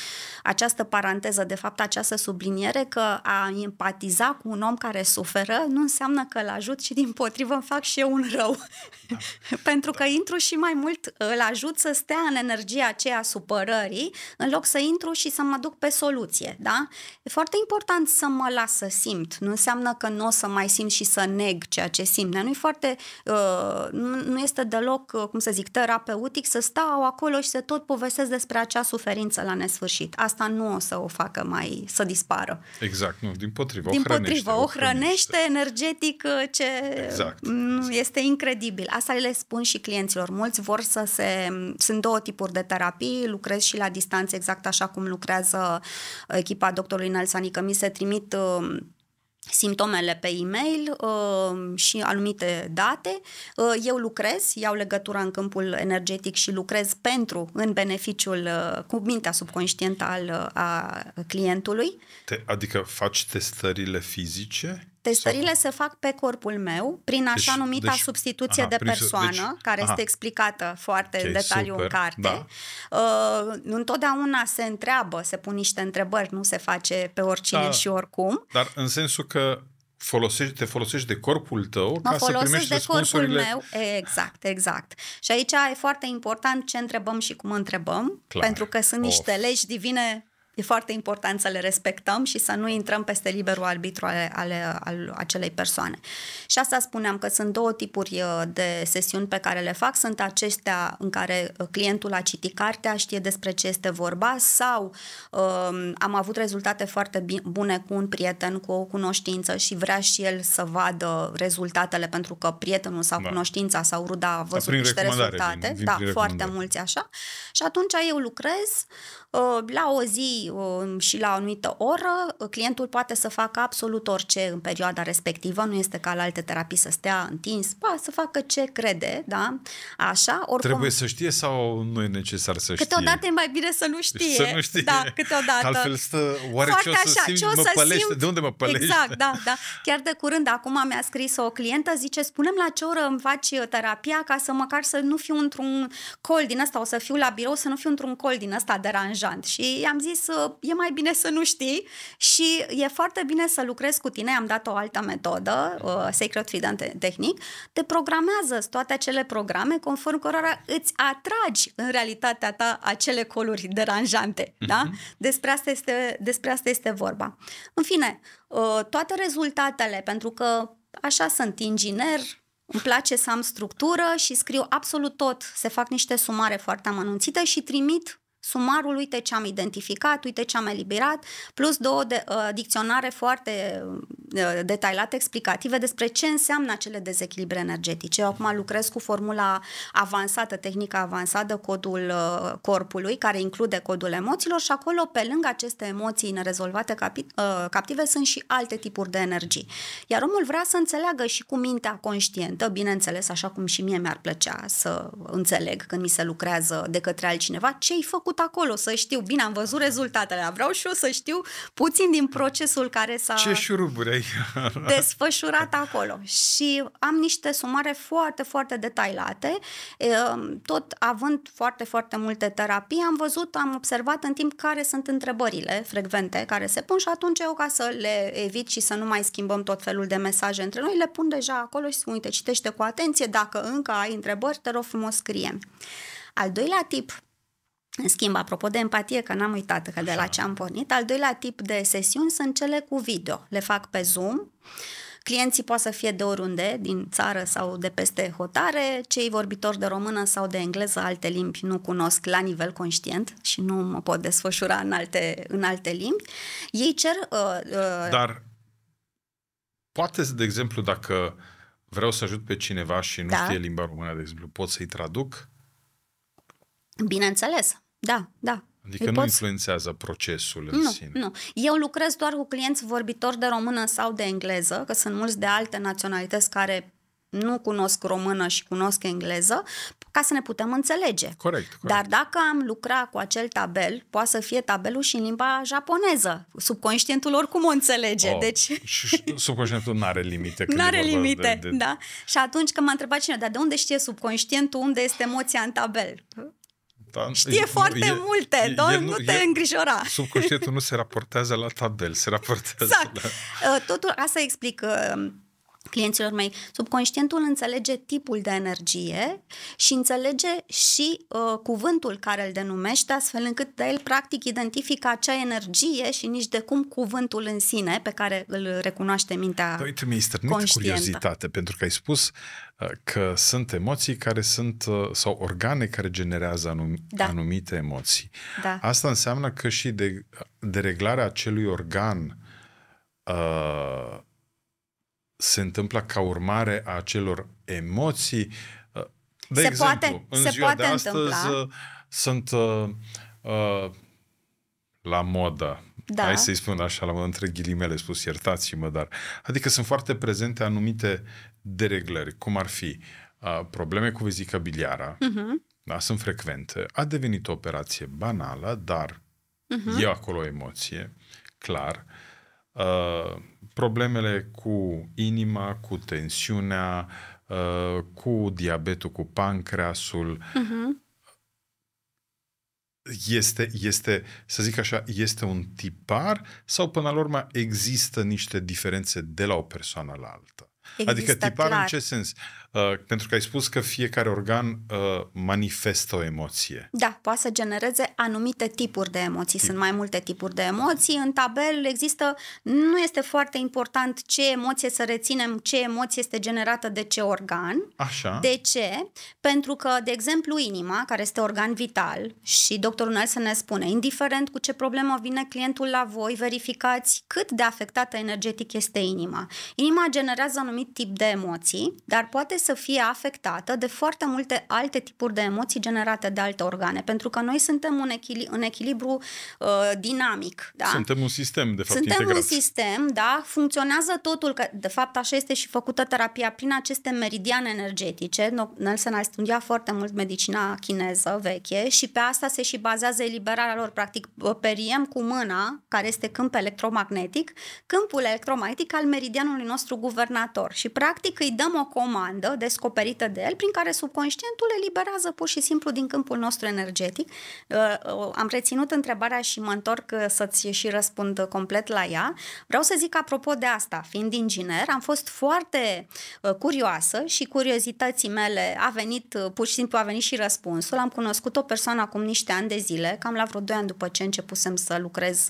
această paranteză, de fapt această subliniere că a empatiza cu un om care suferă nu înseamnă că îl ajut și din potrivă îmi fac și eu un rău. Da. Pentru că da. intru și mai mult, îl ajut să stea în energia aceea supărării, în loc să intru și să mă duc pe soluție. Da? E foarte important să mă las să simt. Nu înseamnă că nu o să mai simt și să neg ceea ce simt. nu foarte, uh, nu este deloc, uh, cum să zic, terapeutic să stau acolo și să tot povestesc despre acea suferință la nesfârșit. Asta nu o să o facă mai, să dispară. Exact, nu, din potrivă. Din o potrivă, o hrănește energetic uh, ce exact, exact. este incredibil. Asta le spun și clienților. Mulți vor să se... Sunt două tipuri de terapii, lucrez și la distanță exact așa cum lucrează echipa doctorului Nelson adică mi se trimit uh, simptomele pe e-mail uh, și anumite date. Uh, eu lucrez, iau legătura în câmpul energetic și lucrez pentru, în beneficiul, uh, cu mintea subconștientală al, a clientului. Te, adică faci testările fizice? Testările Sau... se fac pe corpul meu prin așa deci, numita deci, substituție aha, de deci- persoană, deci, care aha. este explicată foarte okay, detaliu super, în carte. Da. Uh, întotdeauna se întreabă, se pun niște întrebări, nu se face pe oricine da, și oricum. Dar în sensul că folosești, te folosești de corpul tău mă ca să primești de corpul meu, exact, exact. Și aici e foarte important ce întrebăm și cum întrebăm, Clar. pentru că sunt of. niște legi divine E foarte important să le respectăm și să nu intrăm peste liberul arbitru ale, ale, al acelei persoane. Și asta spuneam că sunt două tipuri uh, de sesiuni pe care le fac. Sunt acestea în care uh, clientul a citit cartea, știe despre ce este vorba sau um, am avut rezultate foarte bune cu un prieten, cu o cunoștință și vrea și el să vadă rezultatele pentru că prietenul sau da. cunoștința sau ruda a văzut niște rezultate. Vin, vin da, foarte mulți așa. Și atunci eu lucrez Ă, la o zi ă, și la o anumită oră, clientul poate să facă absolut orice în perioada respectivă, nu este ca la alte terapii să stea întins, ba, să facă ce crede, da? Așa, oricum... Trebuie să știe sau nu e necesar să știe? Câteodată e mai bine să nu știe. Să nu știe. Da, câteodată. Altfel stă, oare Foarte ce o să așa, simt, ce o mă să pălește? Simt... De unde mă pălește? Exact, da, da. Chiar de curând, acum mi-a scris o clientă, zice, spunem la ce oră îmi faci ă, terapia ca să măcar să nu fiu într-un col din ăsta, o să fiu la birou, să nu fiu într-un col din ăsta deranjat deranjant și i-am zis ă, e mai bine să nu știi și e foarte bine să lucrezi cu tine, am dat o altă metodă, mhm. uh, Sacred Freedom Technic, te programează toate acele programe conform cărora îți atragi în realitatea ta acele coluri deranjante, uh-huh. da? Despre asta, este, despre asta este vorba. În fine, uh, toate rezultatele, pentru că așa sunt inginer, îmi place să am structură și scriu absolut tot. Se fac niște sumare foarte amănunțite și trimit sumarul, uite ce am identificat, uite ce am eliberat, plus două de, uh, dicționare foarte Uh, detaliate explicative despre ce înseamnă acele dezechilibre energetice. Eu acum lucrez cu formula avansată, tehnica avansată, codul uh, corpului, care include codul emoțiilor și acolo, pe lângă aceste emoții nerezolvate uh, captive, sunt și alte tipuri de energii. Iar omul vrea să înțeleagă și cu mintea conștientă, bineînțeles, așa cum și mie mi-ar plăcea să înțeleg când mi se lucrează de către altcineva, ce-ai făcut acolo, să știu. Bine, am văzut rezultatele, vreau și eu să știu puțin din procesul care s-a... Ce șuruburi ai desfășurat acolo. Și am niște sumare foarte, foarte detaliate. Um, tot având foarte, foarte multe terapii, am văzut, am observat în timp care sunt întrebările frecvente care se pun și atunci eu ca să le evit și să nu mai schimbăm tot felul de mesaje între noi, le pun deja acolo și spun, uite, citește cu atenție, dacă încă ai întrebări, te rog frumos scrie. Al doilea tip în schimb, apropo de empatie, că n-am uitat că de la ce am pornit, al doilea tip de sesiuni sunt cele cu video. Le fac pe Zoom. Clienții pot să fie de oriunde, din țară sau de peste hotare, cei vorbitori de română sau de engleză, alte limbi nu cunosc la nivel conștient și nu mă pot desfășura în alte, în alte limbi. Ei cer... Uh, uh... Dar poate, de exemplu, dacă vreau să ajut pe cineva și nu da. știe limba română, de exemplu, pot să-i traduc? Bineînțeles, da, da. Adică Îi nu poți... influențează procesul în nu, sine. Nu, eu lucrez doar cu clienți vorbitori de română sau de engleză, că sunt mulți de alte naționalități care nu cunosc română și cunosc engleză, ca să ne putem înțelege. Corect, corect. Dar dacă am lucra cu acel tabel, poate să fie tabelul și în limba japoneză. Subconștientul oricum o înțelege. Oh, deci... Subconștientul nu are limite. Nu are limite, de, de... da. Și atunci când m-a întrebat cineva, dar de unde știe subconștientul unde este emoția în tabel? Da? Știe e, foarte e, multe, doar nu te e, îngrijora. Subconștientul nu se raportează la tabel, se raportează exact. la... Uh, totul asta explică um, clienților mei. Subconștientul înțelege tipul de energie și înțelege și uh, cuvântul care îl denumește, astfel încât de el practic identifică acea energie și nici de cum cuvântul în sine pe care îl recunoaște mintea da, Uite, mi-ai stârnit curiozitate, pentru că ai spus uh, că sunt emoții care sunt, uh, sau organe care generează anum- da. anumite emoții. Da. Asta înseamnă că și de, dereglarea acelui organ uh, se întâmplă ca urmare a acelor emoții. Uh, de se exemplu, poate, în se ziua poate de astăzi întâmpla. Uh, sunt uh, uh, la modă. Da. Hai să-i spun așa, la modă, între ghilimele spus, iertați-mă, dar... Adică sunt foarte prezente anumite dereglări, cum ar fi uh, probleme cu vizica biliară, uh-huh. Mhm. da, sunt frecvente, a devenit o operație banală, dar uh-huh. e acolo o emoție, clar. Uh, problemele cu inima, cu tensiunea, uh, cu diabetul, cu pancreasul. Uh-huh. Este, este, să zic așa, este un tipar sau până la urmă există niște diferențe de la o persoană la altă? Există adică tipar clar. în ce sens? Uh, Uh, pentru că ai spus că fiecare organ uh, manifestă o emoție. Da, poate să genereze anumite tipuri de emoții. Tip. Sunt mai multe tipuri de emoții. În tabel există, nu este foarte important ce emoție să reținem, ce emoție este generată de ce organ. Așa. De ce? Pentru că, de exemplu, inima, care este organ vital și doctorul Nelson ne spune, indiferent cu ce problemă vine clientul la voi, verificați cât de afectată energetic este inima. Inima generează anumit tip de emoții, dar poate să fie afectată de foarte multe alte tipuri de emoții generate de alte organe, pentru că noi suntem un echil- în echilibru uh, dinamic. Da? Suntem un sistem, de fapt, Suntem integrat. un sistem, da, funcționează totul, că de fapt așa este și făcută terapia prin aceste meridiane energetice. Nelson a studiat foarte mult medicina chineză veche și pe asta se și bazează eliberarea lor, practic periem cu mâna, care este câmp electromagnetic, câmpul electromagnetic al meridianului nostru guvernator și practic îi dăm o comandă subtilă, descoperită de el, prin care subconștientul eliberează pur și simplu din câmpul nostru energetic. Uh, uh, am reținut întrebarea și mă întorc uh, să-ți și răspund complet la ea. Vreau să zic apropo de asta, fiind inginer, am fost foarte curioasă și curiozității mele a venit, pur și simplu a venit și răspunsul. Am cunoscut o persoană acum niște ani de zile, cam la vreo 2 ani după ce începusem să lucrez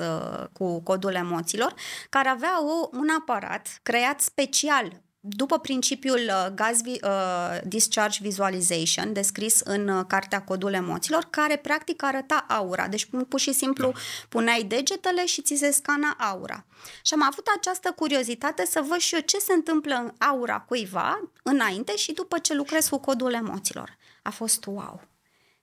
cu codul emoțiilor, care avea un aparat creat special după principiul uh, gas vi- uh, discharge visualization descris în uh, cartea Codul emoțiilor, care practic arăta aura. Deci pur și simplu da. puneai degetele și ți se scana aura. Și am avut această curiozitate să văd și eu ce se întâmplă în aura cuiva înainte și după ce lucrez cu codul emoțiilor. A fost wow!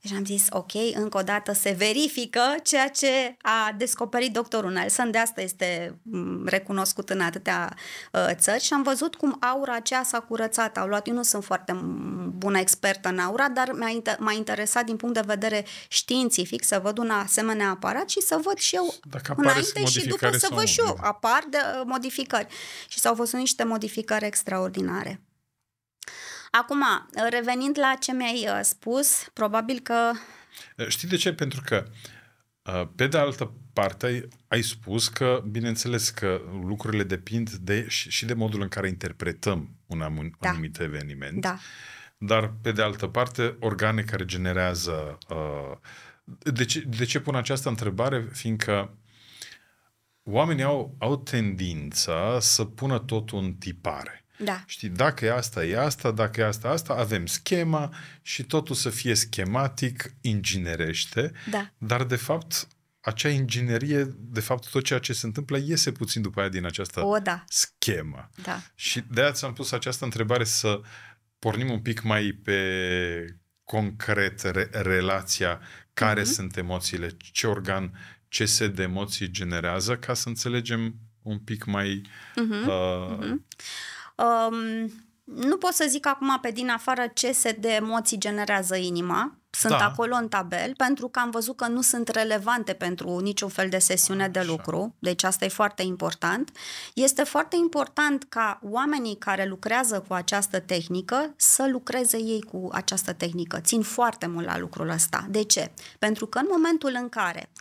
Deci am zis, ok, încă o dată se verifică ceea ce a descoperit doctorul Nelson, de asta este mm, recunoscut în atâtea uh, țări și am văzut cum aura aceea s-a curățat. Au luat, eu nu sunt foarte mm, bună expertă în aura, dar m-a, inter- m-a interesat din punct de vedere științific să văd un asemenea aparat și să văd și eu Dacă înainte și după să văd și eu apar de, uh, modificări. Și s-au văzut niște modificări extraordinare. Acum, uh, revenind la ce mi-ai uh, spus, probabil că... Știi de ce? Pentru că, uh, pe de altă parte, ai spus că, bineînțeles, că lucrurile depind de, și, de modul în care interpretăm un anumit da. anumit eveniment. Da. Dar, pe de altă parte, organe care generează... de, ce, de ce pun această întrebare? Fiindcă oamenii au, au tendința să pună totul în tipare. Da. Știi, dacă e asta, e asta, dacă e asta, asta, avem schema și totul să fie schematic, inginerește, da. dar de fapt acea inginerie, de fapt tot ceea ce se întâmplă iese puțin după aia din această o, da. schemă. Da. Și de aia ți-am pus această întrebare să pornim un pic mai pe concret re- relația care mm-hmm. sunt emoțiile, ce organ, ce se de emoții generează ca să înțelegem un pic mai... Mm-hmm. Uh, mm-hmm. Um, nu pot să zic acum pe din afară ce se de emoții generează inima, sunt da. acolo în tabel pentru că am văzut că nu sunt relevante pentru niciun fel de sesiune Așa. de lucru, deci asta e foarte important. Este foarte important ca oamenii care lucrează cu această tehnică să lucreze ei cu această tehnică. Țin foarte mult la lucrul ăsta. De ce? Pentru că în momentul în care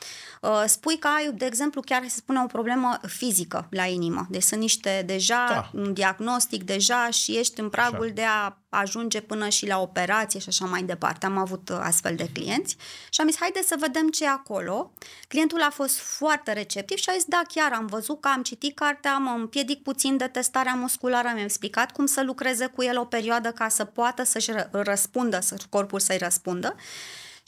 uh, spui că ai, de exemplu, chiar se spune o problemă fizică la inimă, deci sunt niște deja da. un diagnostic deja și ești în pragul Așa. de a ajunge până și la operație și așa mai departe. Am avut uh, astfel de clienți și am zis, haide să vedem ce e acolo. Clientul a fost foarte receptiv și a zis, da, chiar am văzut că am citit cartea, mă împiedic puțin de testarea musculară, mi-am explicat cum să lucreze cu el o perioadă ca să poată să-și răspundă, să corpul să-i răspundă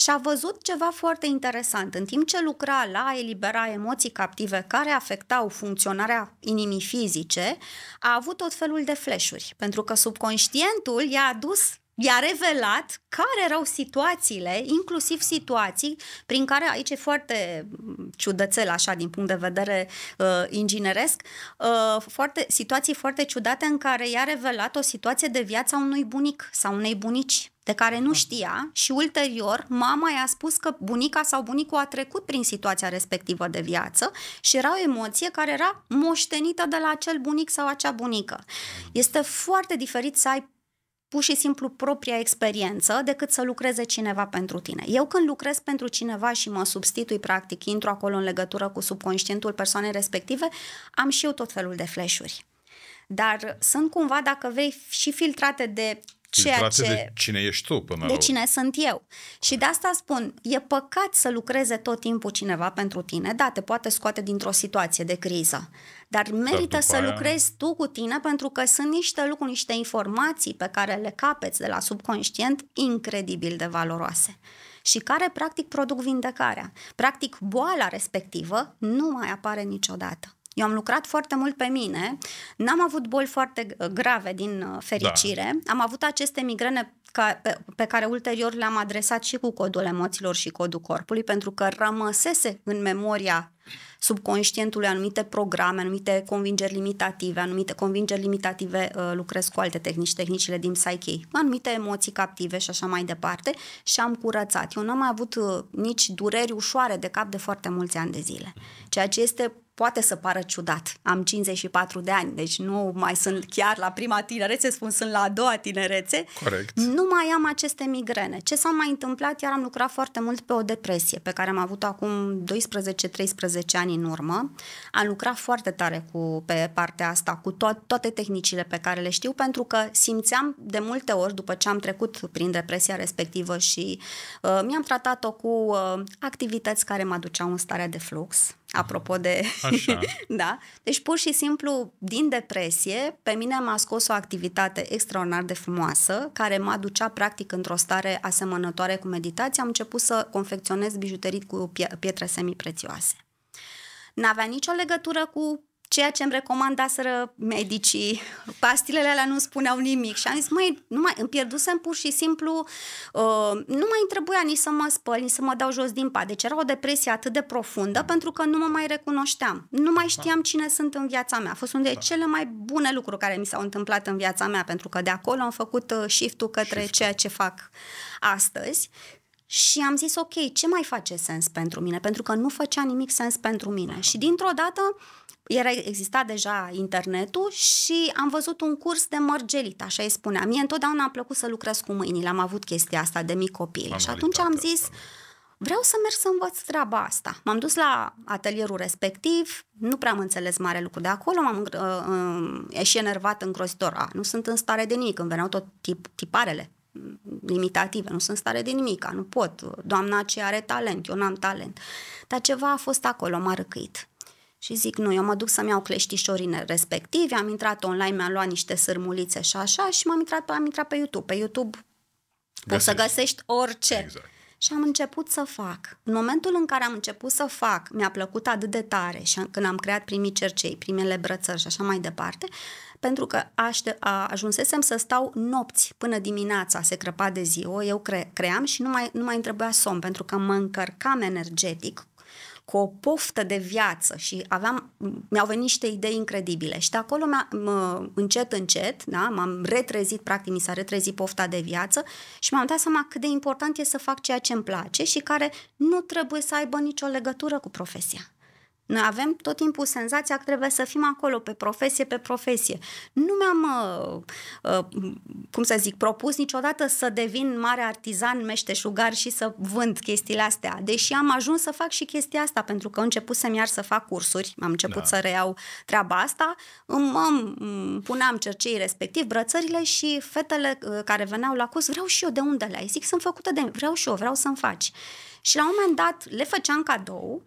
și a văzut ceva foarte interesant. În timp ce lucra la elibera emoții captive care afectau funcționarea inimii fizice, a avut tot felul de fleșuri, pentru că subconștientul i-a adus i-a revelat care erau situațiile, inclusiv situații prin care, aici e foarte ciudățel așa din punct de vedere uh, ingineresc, uh, foarte, situații foarte ciudate în care i-a revelat o situație de viață unui bunic sau unei bunici de care nu știa și ulterior mama i-a spus că bunica sau bunicul a trecut prin situația respectivă de viață și era o emoție care era moștenită de la acel bunic sau acea bunică. Este foarte diferit să ai pur și simplu propria experiență decât să lucreze cineva pentru tine. Eu când lucrez pentru cineva și mă substitui practic, intru acolo în legătură cu subconștientul persoanei respective, am și eu tot felul de flash-uri dar sunt cumva, dacă vrei, și filtrate de Ceea ce, de cine ești tu până De la cine sunt eu. Și de asta spun, e păcat să lucreze tot timpul cineva pentru tine. Da, te poate scoate dintr-o situație de criză, dar merită dar să aia... lucrezi tu cu tine pentru că sunt niște lucruri, niște informații pe care le capeți de la subconștient incredibil de valoroase și care practic produc vindecarea. Practic boala respectivă nu mai apare niciodată. Eu am lucrat foarte mult pe mine, n-am avut boli foarte grave din uh, fericire, da. am avut aceste migrene ca, pe, pe care ulterior le-am adresat și cu codul emoțiilor și codul corpului, pentru că rămăsese în memoria subconștientului anumite programe, anumite convingeri limitative, anumite convingeri limitative uh, lucrez cu alte tehnici, tehnicile din psyche, anumite emoții captive și așa mai departe și am curățat. Eu n-am mai avut uh, nici dureri ușoare de cap de foarte mulți ani de zile, ceea ce este poate să pară ciudat. Am 54 de ani, deci nu mai sunt chiar la prima tinerețe, spun sunt la a doua tinerețe. Corect. Nu mai am aceste migrene. Ce s-a mai întâmplat? Iar am lucrat foarte mult pe o depresie pe care am avut-o acum 12-13 ani în urmă. Am lucrat foarte tare cu, pe partea asta, cu to- toate tehnicile pe care le știu, pentru că simțeam de multe ori, după ce am trecut prin depresia respectivă și uh, mi-am tratat-o cu uh, activități care mă aduceau în starea de flux apropo de... Așa. da. Deci pur și simplu din depresie pe mine m-a scos o activitate extraordinar de frumoasă care mă ducea practic într-o stare asemănătoare cu meditația. Am început să confecționez bijuterii cu pietre semiprețioase. N-avea nicio legătură cu ceea ce îmi recomandaseră medicii, pastilele alea nu spuneau nimic și am zis, mai, nu mai, îmi pierdusem pur și simplu, uh, nu mai îmi trebuia nici să mă spăl, nici să mă dau jos din pat. Deci era o depresie atât de profundă pentru că nu mă mai recunoșteam. Nu mai știam cine sunt în viața mea. A fost unul dintre da. cele mai bune lucruri care mi s-au întâmplat în viața mea, pentru că de acolo am făcut uh, shift-ul către shift ceea ce fac astăzi. Și am zis, ok, ce mai face sens pentru mine? Pentru că nu făcea nimic sens pentru mine. Și dintr-o dată era, exista deja internetul și am văzut un curs de mărgelit, așa îi spunea. Mie întotdeauna a plăcut să lucrez cu mâinile, am avut chestia asta de mic copil am și atunci am zis... Asta vreau să merg să învăț treaba asta. M-am dus la atelierul respectiv, nu prea am înțeles mare lucru de acolo, m-am uh, uh, și enervat îngrozitor. A, nu sunt în stare de nimic, îmi veneau tot tip, tiparele limitative, nu sunt stare de nimic, nu pot, doamna ce are talent, eu n-am talent. Dar ceva a fost acolo, m-a răcuit. Și zic, nu, eu mă duc să-mi iau cleștișorii respectivi, am intrat online, mi-am luat niște sârmulițe și așa și m-am intrat, am intrat pe YouTube. Pe YouTube poți să găsești orice. Exact. Și am început să fac. În momentul în care am început să fac, mi-a plăcut atât de tare și când am creat primii cercei, primele brățări și așa mai departe, pentru că aște, a, ajunsesem să stau nopți până dimineața, se crăpa de ziua, eu cre, cream și nu mai, nu mai întrebea somn, pentru că mă încărcam energetic cu o poftă de viață și aveam, mi-au venit niște idei incredibile și de acolo mă, încet, încet, da, m-am retrezit, practic mi s-a retrezit pofta de viață și m am dat seama cât de important e să fac ceea ce îmi place și care nu trebuie să aibă nicio legătură cu profesia. Noi avem tot timpul senzația că trebuie să fim acolo, pe profesie, pe profesie. Nu mi-am, uh, uh, cum să zic, propus niciodată să devin mare artizan, meșteșugar și să vând chestiile astea. Deși am ajuns să fac și chestia asta, pentru că am început să-mi iar să fac cursuri, am început da. să reiau treaba asta, îmi, îmi puneam cercei respectiv, brățările și fetele uh, care veneau la curs, vreau și eu de unde le ai? Zic, sunt făcută de, vreau și eu, vreau să-mi faci. Și la un moment dat le făceam cadou,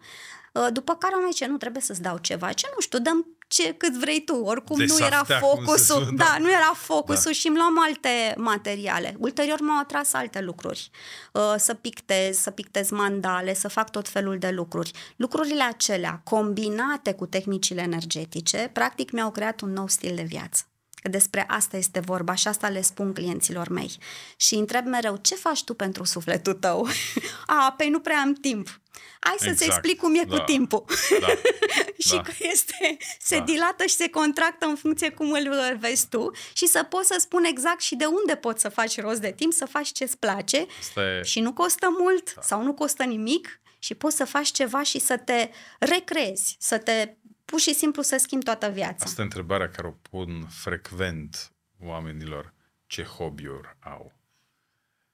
Uh, după care am zis, nu, trebuie să-ți dau ceva. Ce nu știu, dăm ce cât vrei tu. Oricum deci nu era focusul. Zi, da. da, nu era focusul da. și îmi luam alte materiale. Ulterior m-au atras alte lucruri. Uh, să pictez, să pictez mandale, să fac tot felul de lucruri. Lucrurile acelea, combinate cu tehnicile energetice, practic mi-au creat un nou stil de viață. Că Despre asta este vorba și asta le spun clienților mei. Și întreb mereu, ce faci tu pentru sufletul tău? A, păi nu prea am timp. Hai să-ți exact. explic cum e da. cu timpul. Da. și da. că este, se da. dilată și se contractă în funcție cum îl vezi tu și să poți să spun exact și de unde poți să faci rost de timp, să faci ce-ți place este... și nu costă mult da. sau nu costă nimic și poți să faci ceva și să te recrezi, să te pur și simplu să schimb toată viața. Asta e întrebarea care o pun frecvent oamenilor ce hobby-uri au.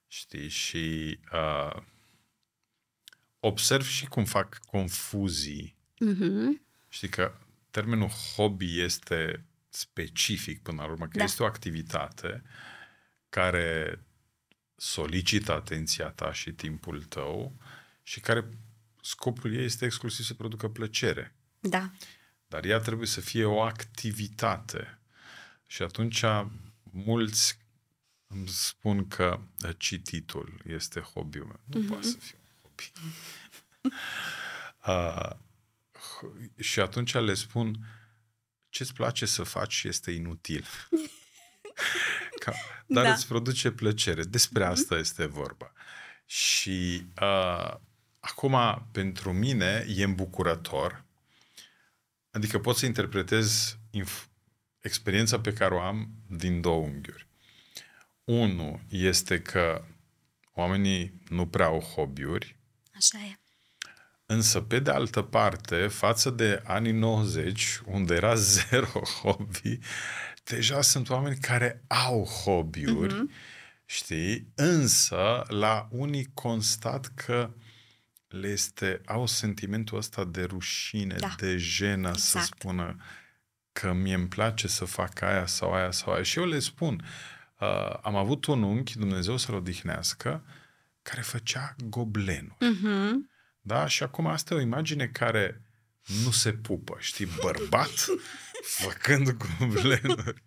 Știi? Și uh, observ și cum fac confuzii. Uh-huh. Știi că termenul hobby este specific până la urmă, că da. este o activitate care solicită atenția ta și timpul tău și care scopul ei este exclusiv să producă plăcere. Da. Dar ea trebuie să fie o activitate. Și atunci mulți îmi spun că cititul este hobby-ul meu. Nu mm-hmm. poate să fie un hobby. uh, și atunci le spun ce-ți place să faci este inutil. Ca, dar da. îți produce plăcere. Despre mm-hmm. asta este vorba. Și uh, acum, pentru mine, e îmbucurător Adică pot să interpretez inf- experiența pe care o am din două unghiuri. Unu este că oamenii nu prea au hobby-uri. Așa e. Însă, pe de altă parte, față de anii 90, unde era zero hobby, deja sunt oameni care au hobby-uri, uh-huh. știi? Însă, la unii constat că uh, le este, au sentimentul ăsta de rușine, da. de jenă exact. să spună că mie îmi place să fac aia sau aia sau aia. Și eu le spun, uh, am avut un unchi, Dumnezeu să-l odihnească, care făcea goblenul Mm-hmm. Da? Și acum asta e o imagine care nu se pupă, știi, bărbat făcând goblenuri.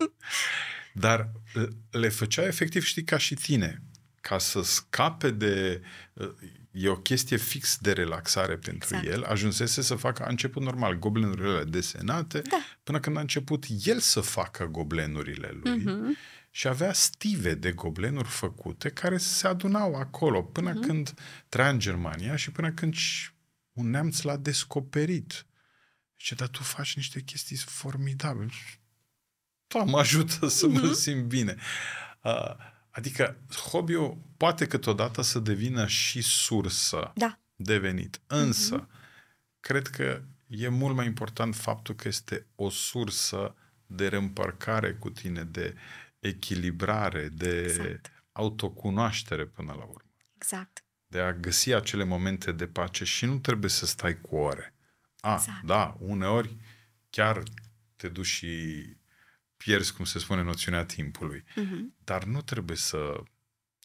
Dar uh, le făcea efectiv, știi, ca și tine, ca să scape de... Uh, e o chestie fix de relaxare pentru exact. el. Ajunsese să facă, a început normal, goblenurile desenate, da. până când a început el să facă goblenurile lui. Mm-hmm și avea stive de goblenuri făcute care se adunau acolo până mm-hmm. când trăia în Germania și până când un neamț l-a descoperit. Și dar tu faci niște chestii formidabile. Tu mă ajută să mă mhm. simt bine. Uh, Adică hobby-ul poate câteodată să devină și sursă da. de venit. Însă, mm-hmm. cred că e mult mai important faptul că este o sursă de reîmpărcare cu tine, de echilibrare, de exact. autocunoaștere până la urmă. Exact. De a găsi acele momente de pace și nu trebuie să stai cu ore. A, exact. da, uneori chiar te duci și pierzi, cum se spune, noțiunea timpului. Uh-huh. Dar nu trebuie să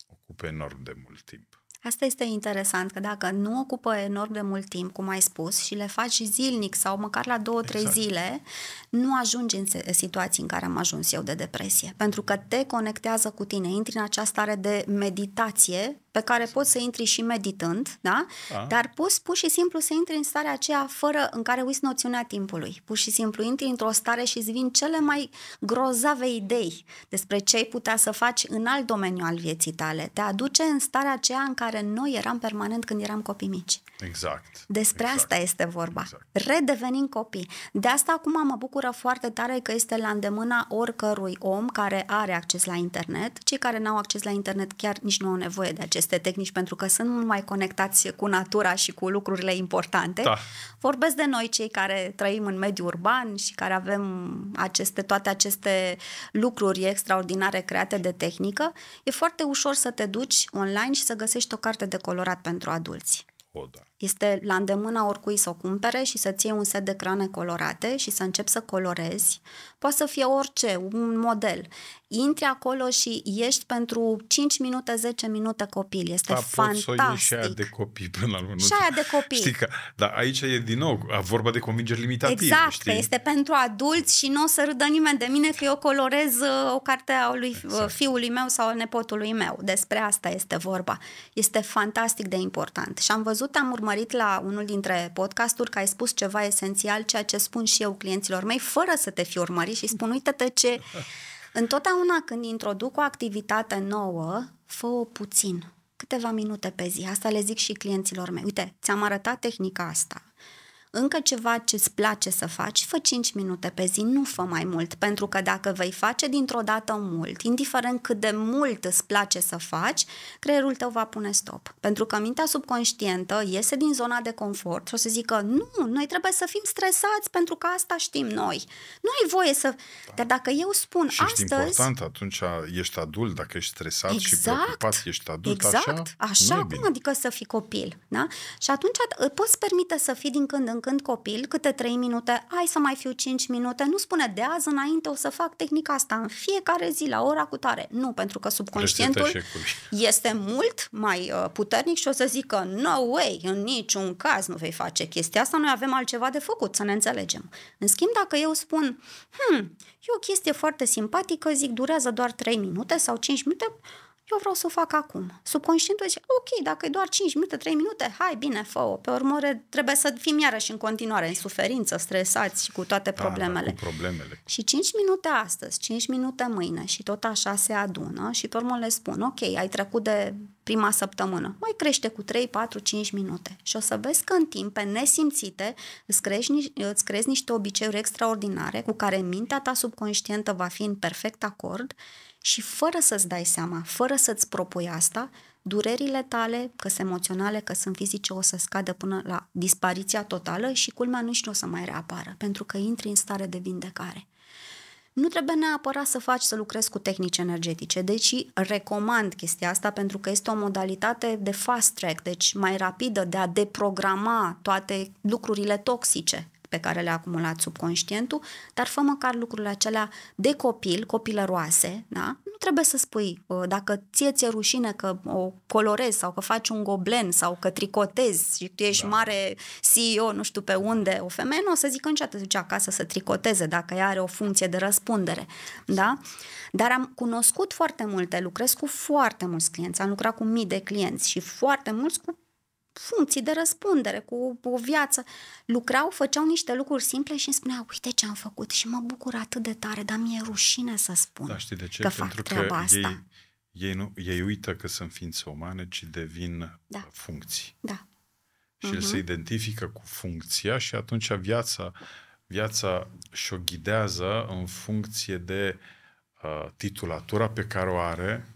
ocupe enorm de mult timp. Asta este interesant, că dacă nu ocupă enorm de mult timp, cum ai spus, și le faci zilnic sau măcar la două, exact. trei zile, nu ajungi în situații în care am ajuns eu de depresie. Pentru că te conectează cu tine, intri în această stare de meditație pe care poți să intri și meditând, da? A. Da. Dar poți pur și simplu să intri în starea aceea fără în care uiți noțiunea timpului. Pur și simplu intri într-o stare și îți vin cele mai grozave idei despre ce ai putea să faci în alt domeniu al vieții tale. Te aduce în starea aceea în care noi eram permanent când eram copii mici. Exact. Despre exact. asta este vorba. Exact. Redevenim copii. De asta acum mă bucură foarte tare că este la îndemâna oricărui om care are acces la internet. Cei care n-au acces la internet chiar nici nu au nevoie de acest aceste tehnici pentru că sunt mult mai conectați cu natura și cu lucrurile importante. Da. Vorbesc de noi, cei care trăim în mediul urban și care avem aceste, toate aceste lucruri extraordinare create de tehnică. E foarte ușor să te duci online și să găsești o carte de colorat pentru adulți. O, da. Este la îndemâna oricui să o cumpere și să-ți iei un set de crane colorate și să începi să colorezi. Poate să fie orice, un model intri acolo și ești pentru 5 minute, 10 minute copil. Este da, fantastic. Poți să și de copii până la urmă. Și aia de copii. Știi că, dar aici e din nou vorba de convingeri limitative. Exact, știi? este pentru adulți și nu o să râdă nimeni de mine că eu colorez uh, o carte a lui uh, exact. fiului meu sau a nepotului meu. Despre asta este vorba. Este fantastic de important. Și am văzut, am urmărit la unul dintre podcasturi că ai spus ceva esențial, ceea ce spun și eu clienților mei, fără să te fi urmărit și spun, uite-te ce Întotdeauna când introduc o activitate nouă, fă-o puțin, câteva minute pe zi. Asta le zic și clienților mei. Uite, ți-am arătat tehnica asta încă ceva ce îți place să faci, fă 5 minute pe zi, nu fă mai mult, pentru că dacă vei face dintr-o dată mult, indiferent cât de mult îți place să faci, creierul tău va pune stop. Pentru că mintea subconștientă iese din zona de confort și o să zică, nu, noi trebuie să fim stresați pentru că asta știm noi. Nu ai voie să... Da. Dar dacă eu spun și astăzi... Și important, atunci ești adult, dacă ești stresat exact, și preocupat, ești adult, exact, așa, așa cum adică să fii copil, da? Și atunci poți permite să fii din când în când copil, câte 3 minute, hai să mai fiu 5 minute, nu spune de azi înainte o să fac tehnica asta în fiecare zi la ora cu tare. Nu, pentru că subconștientul este mult mai uh, puternic și o să zică no way, în niciun caz nu vei face chestia asta, noi avem altceva de făcut, să ne înțelegem. În schimb, dacă eu spun, hmm, e o chestie foarte simpatică, zic durează doar 3 minute sau 5 minute, eu vreau să o fac acum. Subconștientul zice, ok, dacă e doar 5 minute, 3 minute, hai, bine, fă -o. Pe urmă, trebuie să fim iarăși în continuare în suferință, stresați și cu toate da, da, problemele. Da, cu problemele. Și 5 minute astăzi, 5 minute mâine și tot așa se adună și pe urmă le spun, ok, ai trecut de prima săptămână, mai crește cu 3, 4, 5 minute și o să vezi că în timp, pe nesimțite, îți crezi, îți crezi niște obiceiuri extraordinare cu care mintea ta subconștientă va fi în perfect acord și fără să-ți dai seama, fără să-ți propui asta, durerile tale, că sunt emoționale, că sunt fizice, o să scadă până la dispariția totală și culmea nu știu o să mai reapară, pentru că intri în stare de vindecare. Nu trebuie neapărat să faci să lucrezi cu tehnici energetice, deci recomand chestia asta pentru că este o modalitate de fast track, deci mai rapidă de a deprograma toate lucrurile toxice pe care le-a acumulat subconștientul, dar fă măcar lucrurile acelea de copil, copilăroase, da? Nu trebuie să spui uh, dacă ție ți-e rușine că o colorezi sau că faci un goblen sau că tricotezi și tu ești da. mare CEO, nu știu pe unde, o femeie nu o să zică niciodată duce acasă să tricoteze dacă ea are o funcție de răspundere, da? Dar am cunoscut foarte multe, lucrez cu foarte mulți clienți, am lucrat cu mii de clienți și foarte mulți cu funcții de răspundere, cu o viață. Lucrau, făceau niște lucruri simple și îmi spunea, uite ce am făcut și mă bucur atât de tare, dar mi-e rușine să spun da, știi de ce? că Pentru fac treaba că asta. Ei, ei, nu, ei uită că sunt ființe umane, ci devin da. Uh, funcții. Da. Și uh-huh. el mhm. se identifică cu funcția și atunci viața, viața și-o ghidează în funcție de uh, titulatura pe care o are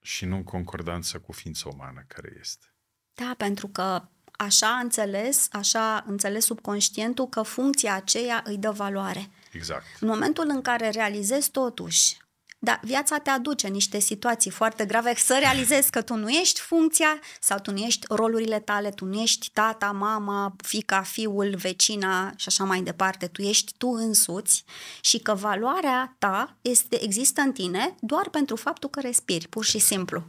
și nu în concordanță cu ființa umană care este. Da, pentru că așa a înțeles, așa a înțeles subconștientul că funcția aceea îi dă valoare. Exact. În momentul în care realizezi totuși, dar viața te aduce niște situații foarte grave să realizezi că tu nu ești funcția sau tu nu ești rolurile tale, tu nu ești tata, mama, fica, fiul, vecina și așa mai departe. Tu ești tu însuți și că valoarea ta este, există în tine doar pentru faptul că respiri, pur și simplu.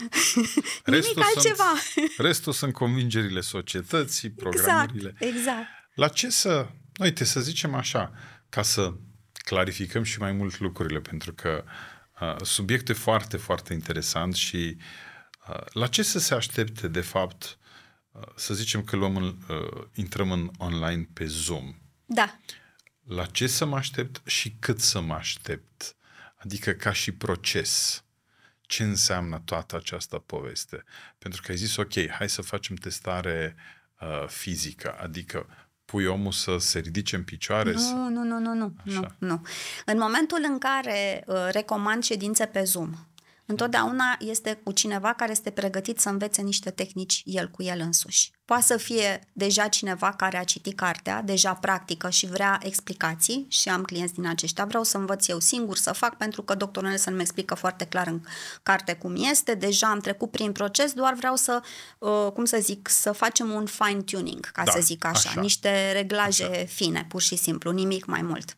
Restul Nimic altceva. Sunt, restul sunt convingerile societății, exact, programările. Exact, exact. La ce să... Uite, să zicem așa, ca să clarificăm și mai mult lucrurile, pentru că uh, subiecte foarte, foarte interesant și uh, la ce să se aștepte, de fapt, uh, să zicem că luăm în, uh, intrăm în online pe Zoom. Da. La ce să mă aștept și cât să mă aștept? Adică ca și proces ce înseamnă toată această poveste. Pentru că ai zis, ok, hai să facem testare uh, fizică, adică pui omul să se ridice în picioare? Nu, să... nu, nu, nu, nu, nu, nu. În momentul în care uh, recomand ședințe pe Zoom, Întotdeauna este cu cineva care este pregătit să învețe niște tehnici el cu el însuși. Poate să fie deja cineva care a citit cartea, deja practică și vrea explicații și am clienți din aceștia, vreau să învăț eu singur să fac pentru că doctorul meu să-mi explică foarte clar în carte cum este, deja am trecut prin proces, doar vreau să, uh, cum să zic, să facem un fine tuning, ca da, să zic așa, așa, niște reglaje așa. Exact. fine, pur și simplu, nimic mai mult.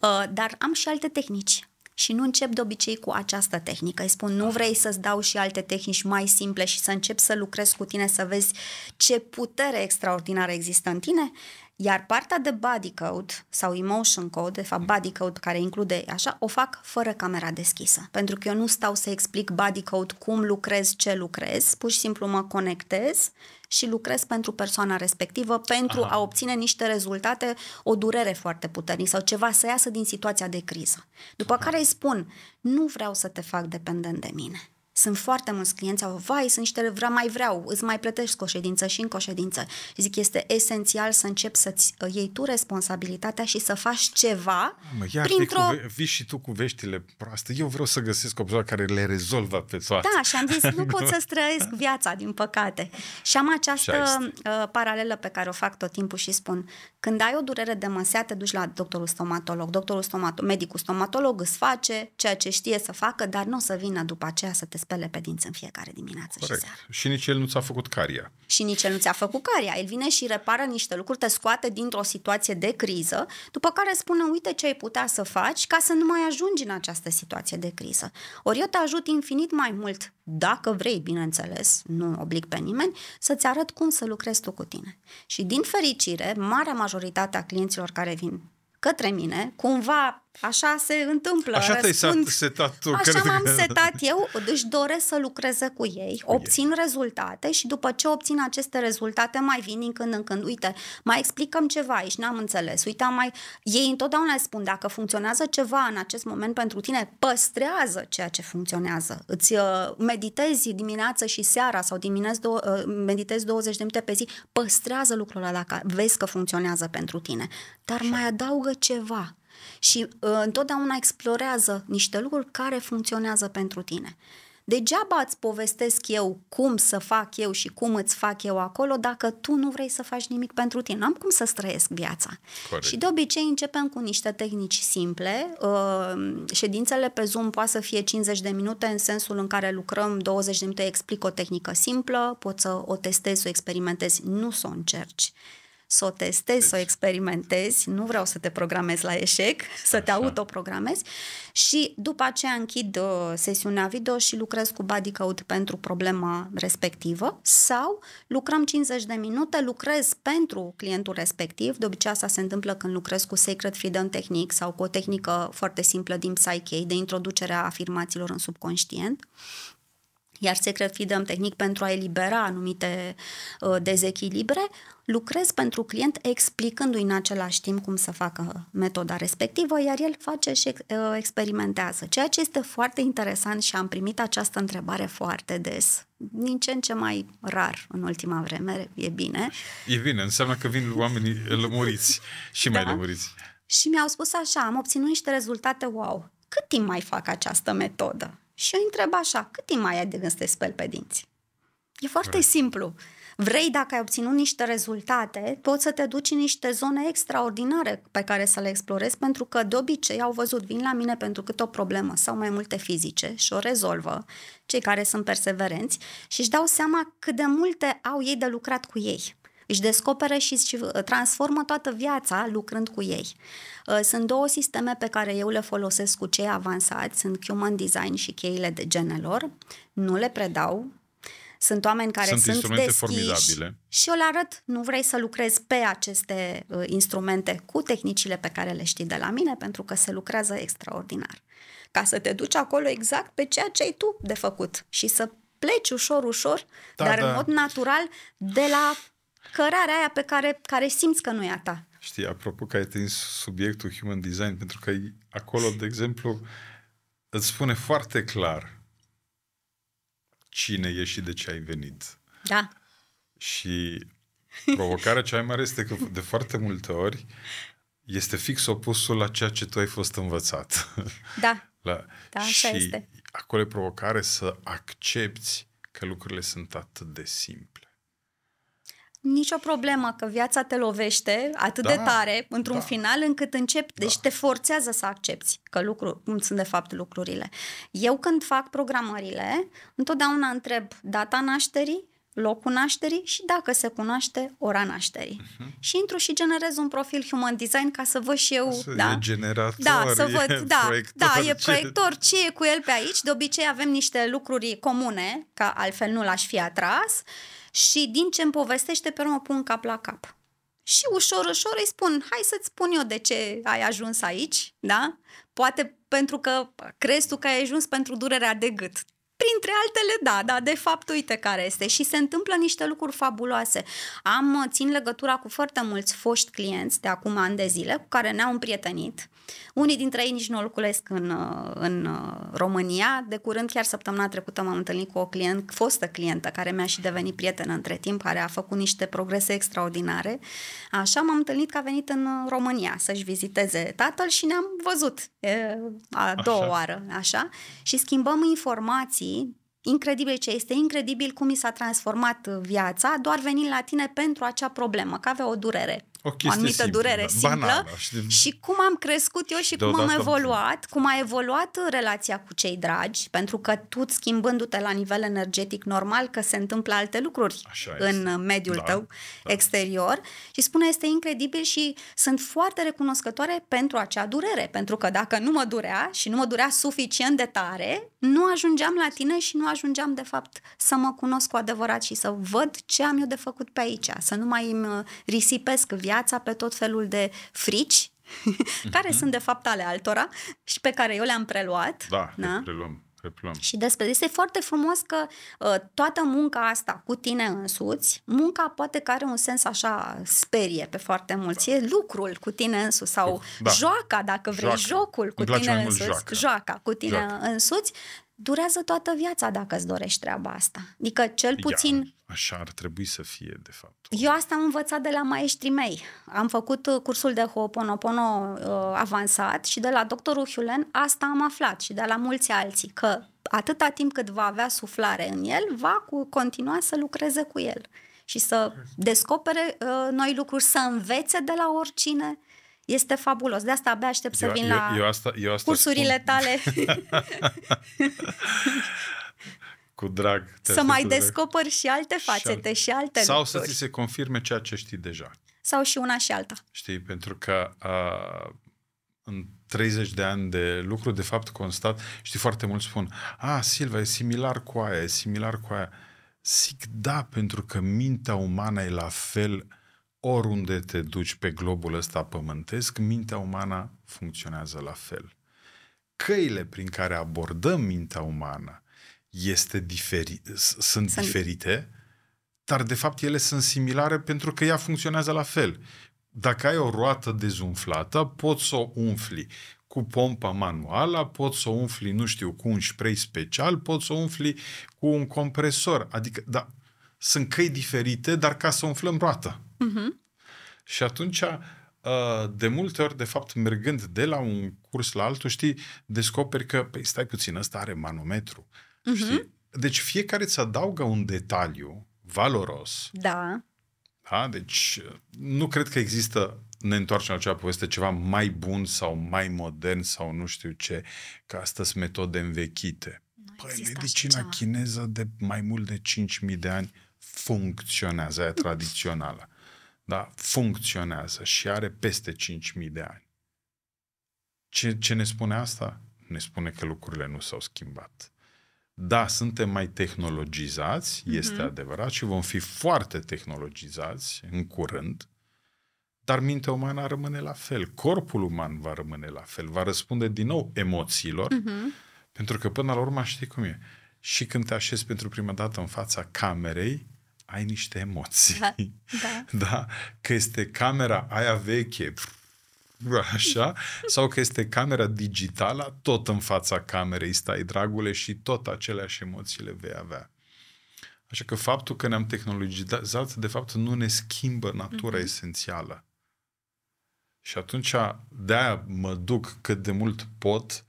Uh, dar am și alte tehnici și nu încep de obicei cu această tehnică. Îi spun, nu vrei să-ți dau și alte tehnici mai simple și să încep să lucrezi cu tine, să vezi ce putere extraordinară există în tine? Iar partea de body code sau emotion code, de fapt body code care include așa, o fac fără camera deschisă. Pentru că eu nu stau să explic body code cum lucrez, ce lucrez, pur și simplu mă conectez și lucrez pentru persoana respectivă pentru Aha. a obține niște rezultate, o durere foarte puternică sau ceva să iasă din situația de criză. După Aha. care îi spun, nu vreau să te fac dependent de mine sunt foarte mulți clienți, au, vai, sunt niște vrea, mai vreau, îți mai plătești cu ședință și încă o ședință. Și zic, este esențial să începi să-ți uh, iei tu responsabilitatea și să faci ceva mă, iar printr-o... Cu, vii și tu cu veștile proaste. Eu vreau să găsesc o persoană care le rezolvă pe toate. Da, și am zis, nu pot să străiesc viața, din păcate. Și am această uh, paralelă pe care o fac tot timpul și spun, când ai o durere de măsea, te duci la doctorul stomatolog. Doctorul stomatolog, medicul stomatolog îți face ceea ce știe să facă, dar nu o să vină după aceea să te spele pe dinți în fiecare dimineață Corect. și seara. Și nici el nu ți-a făcut caria. Și nici el nu ți-a făcut caria. El vine și repară niște lucruri, te scoate dintr-o situație de criză, după care spune, uite ce ai putea să faci ca să nu mai ajungi în această situație de criză. Ori eu te ajut infinit mai mult, dacă vrei, bineînțeles, nu oblig pe nimeni, să-ți arăt cum să lucrezi tu cu tine. Și din fericire, marea majoritate a clienților care vin către mine, cumva Așa se întâmplă. Așa Răspund, te-ai setat tu. Așa m-am setat eu, deci doresc să lucreze cu ei, cu obțin ei. rezultate și după ce obțin aceste rezultate mai vin din când în când. Uite, mai explicăm ceva aici, n-am înțeles. Uite, am mai... ei întotdeauna spun, dacă funcționează ceva în acest moment pentru tine, păstrează ceea ce funcționează. Îți uh, meditezi dimineața și seara sau dimineață do- uh, meditezi 20 de minute pe zi, păstrează lucrul ăla dacă vezi că funcționează pentru tine. Dar așa. mai adaugă ceva și uh, întotdeauna explorează niște lucruri care funcționează pentru tine. Degeaba îți povestesc eu cum să fac eu și cum îți fac eu acolo dacă tu nu vrei să faci nimic pentru tine. N-am cum să străiesc viața. Corect. Și de obicei începem cu niște tehnici simple. Uh, ședințele pe Zoom poate să fie 50 de minute în sensul în care lucrăm 20 de minute, explic o tehnică simplă, poți să o testezi, să o experimentezi, nu să o încerci să o testezi, să o deci- experimentezi, nu vreau să te programezi la eșec, să Așa. te autoprogramezi și după aceea închid uh, sesiunea video și lucrez cu body code pentru problema respectivă sau lucrăm 50 de minute, lucrez pentru clientul respectiv, de obicei asta se întâmplă când lucrez cu Sacred Freedom Technique sau cu o tehnică foarte simplă din Psyche de introducerea afirmațiilor în subconștient iar Secret Freedom Tehnic pentru a elibera anumite uh, dezechilibre, lucrez pentru client explicându-i în același timp cum să facă metoda respectivă, iar el face și uh, experimentează. Ceea ce este foarte interesant și am primit această întrebare foarte des, din ce în ce mai rar în ultima vreme, e bine. E bine, înseamnă că vin oamenii lămuriți și mai da. lămuriți. Și mi-au spus așa, am obținut niște rezultate wow. Cât timp mai fac această metodă? și îi întreb așa, cât timp mai ai de gând să te speli pe dinți? E foarte right. simplu. Vrei, dacă ai obținut niște rezultate, poți să te duci în niște zone extraordinare pe care să le explorezi, pentru că de obicei au văzut, vin la mine pentru cât o problemă sau mai multe fizice și o rezolvă, cei care sunt perseverenți, și își dau seama cât de multe au ei de lucrat cu ei. Își descoperă și își transformă toată viața lucrând cu ei. Uh, sunt două sisteme pe care eu le folosesc cu cei avansați, sunt Human Design și cheile de genelor. Nu le predau, sunt oameni care sunt, sunt instrumente deschiși formidabile. și eu le arăt, nu vrei să lucrezi pe aceste uh, instrumente cu tehnicile pe care le știi de la mine, pentru că se lucrează extraordinar. Ca să te duci acolo exact pe ceea ce ai tu de făcut și să pleci ușor, ușor, da, dar da. în mod natural de la cărarea aia pe care, care simți că nu e a ta. Știi, apropo că ai tins subiectul human design, pentru că acolo, de exemplu, îți spune foarte clar cine ești și de ce ai venit. Da. Și provocarea cea mai mare este că de foarte multe ori este fix opusul la ceea ce tu ai fost învățat. Da. La... Da, așa și este. acolo e provocare să accepti că lucrurile sunt atât de simple nicio problemă că viața te lovește atât da, de tare într-un da. final încât începi, deci da. te forțează să accepti că lucru, cum sunt de fapt lucrurile. Eu când fac programările, întotdeauna întreb data nașterii, locul nașterii și dacă se cunoaște ora nașterii. Uh-huh. Și intru și generez un profil human design ca să văd și eu, să da. da. E generator, da, să văd, e da, proiector, da, e proiector, ce... ce e cu el pe aici. De obicei avem niște lucruri comune, ca altfel nu l-aș fi atras și din ce îmi povestește pe urmă pun cap la cap. Și ușor, ușor îi spun, hai să-ți spun eu de ce ai ajuns aici, da? Poate pentru că crezi tu că ai ajuns pentru durerea de gât. Printre altele, da, dar de fapt uite care este. Și se întâmplă niște lucruri fabuloase. Am, uh, țin legătura cu foarte mulți foști clienți de acum ani de zile, cu care ne-au împrietenit. Unii dintre ei nici nu locuiesc în, uh, în uh, România. De curând, chiar săptămâna trecută, m-am întâlnit cu o client, fostă clientă, care mi-a și devenit prietenă între timp, care a făcut niște progrese extraordinare. Așa m-am întâlnit că a venit în România să-și viziteze tatăl și ne-am văzut e, a doua așa. oară, așa, și schimbăm informații incredibil ce este, incredibil cum i s-a transformat viața, doar venind la tine pentru acea problemă, că avea o durere o, anumită simplă, durere simplă banală, și cum am crescut eu și cum am evoluat, cum a evoluat relația cu cei dragi, pentru că tu schimbându-te la nivel energetic normal că se întâmplă alte lucruri Așa în este. mediul da, tău da. exterior și spune este incredibil și sunt foarte recunoscătoare pentru acea durere, pentru că dacă nu mă durea și nu mă durea suficient de tare, nu ajungeam la tine și nu ajungeam de fapt să mă cunosc cu adevărat și să văd ce am eu de făcut pe aici, să nu mai îmi risipesc viața viața pe tot felul de frici care mm-hmm. sunt de fapt ale altora și pe care eu le-am preluat. Da, da? Le preluăm. Replăm. Și despre este foarte frumos că uh, toată munca asta cu tine însuți, munca poate că are un sens așa sperie pe foarte mulți, da. e lucrul cu tine însuți sau da. joaca, dacă vrei, joaca. jocul cu Îmi tine însuți, joaca. joaca cu tine joaca. însuți, durează toată viața dacă îți dorești treaba asta. Adică cel puțin... Ia, așa ar trebui să fie, de fapt. Eu asta am învățat de la maestrii mei. Am făcut uh, cursul de Ho'oponopono uh, avansat și de la doctorul Hulen asta am aflat și de la mulți alții, că atâta timp cât va avea suflare în el, va cu, continua să lucreze cu el și să descopere uh, noi lucruri, să învețe de la oricine, uh, este fabulos. De asta abia aștept să eu, vin eu, la eu asta, eu asta cursurile spun. tale. cu drag. Să mai descoperi și alte fațete și alte, și alte Sau lucruri. să ți se confirme ceea ce știi deja. Sau și una și alta. Știi, pentru că a, în 30 de ani de lucru, de fapt, constat, știi, foarte mulți spun, a, Silva, e similar cu aia, e similar cu aia. Sic da, pentru că mintea umană e la fel oriunde te duci pe globul ăsta pământesc, mintea umană funcționează la fel. Căile prin care abordăm mintea umană este diferi- sunt, sunt diferite, dar de fapt ele sunt similare pentru că ea funcționează la fel. Dacă ai o roată dezumflată, poți să o umfli cu pompa manuală, poți să o umfli, nu știu, cu un spray special, poți să o umfli cu un compresor. Adică, da, sunt căi diferite, dar ca să umflăm roata. Uh-huh. Și atunci, uh, de multe ori, de fapt, mergând de la un curs la altul, știi, descoperi că, păi stai puțin, ăsta are manometru. Uh-huh. Știi? Deci fiecare îți adaugă un detaliu valoros. Da. Da? Deci nu cred că există, ne întoarcem la acea poveste, ceva mai bun sau mai modern sau nu știu ce, ca astăzi metode învechite. păi medicina chineză de mai mult de 5.000 de ani funcționează, aia tradițională da, funcționează și are peste 5.000 de ani. Ce, ce ne spune asta? Ne spune că lucrurile nu s-au schimbat. Da, suntem mai tehnologizați, mhm. este mm-hmm. adevărat, și vom fi foarte tehnologizați în curând, dar mintea umană rămâne la fel, corpul uman va rămâne la fel, va răspunde din nou emoțiilor, mm-hmm. pentru că până la urmă știi cum e. Și când te așezi pentru prima dată în fața camerei, ai niște emoții. Da. da. da? Că este camera aia veche, așa, sau că este camera digitală, tot în fața camerei stai, dragule, și tot aceleași emoții le vei avea. Așa că faptul că ne-am tehnologizat, de fapt, nu ne schimbă natura mm-hmm. esențială. Și atunci, de-aia mă duc cât de mult pot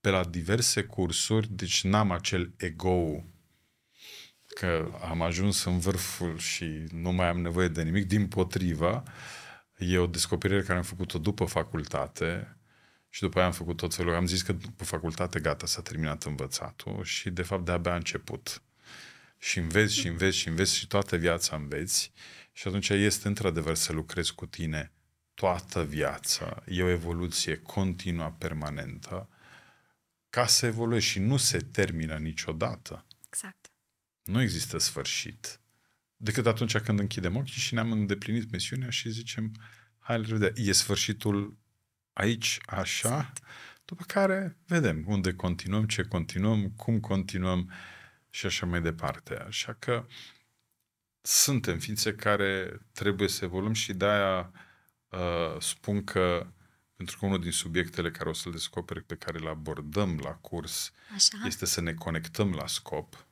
pe la diverse cursuri, deci n-am acel ego că am ajuns în vârful și nu mai am nevoie de nimic, din potriva, e o descoperire care am făcut-o după facultate și după aia am făcut tot felul. Am zis că după facultate gata, s-a terminat învățatul și de fapt de-abia a început. Și înveți și înveți și înveți și toată viața înveți și atunci este într-adevăr să lucrezi cu tine toată viața. E o evoluție continuă, permanentă, ca să evoluezi și nu se termină niciodată. Exact. Nu există sfârșit. Decât atunci când închidem ochii și ne-am îndeplinit misiunea și zicem, hai, la revedere. E sfârșitul aici, așa, după care vedem unde continuăm, ce continuăm, cum continuăm și așa mai departe. Așa că suntem ființe care trebuie să evoluăm și de-aia uh, spun că pentru că unul din subiectele care o să-l descoperi, pe care îl abordăm la curs, Așa. este să ne conectăm la scop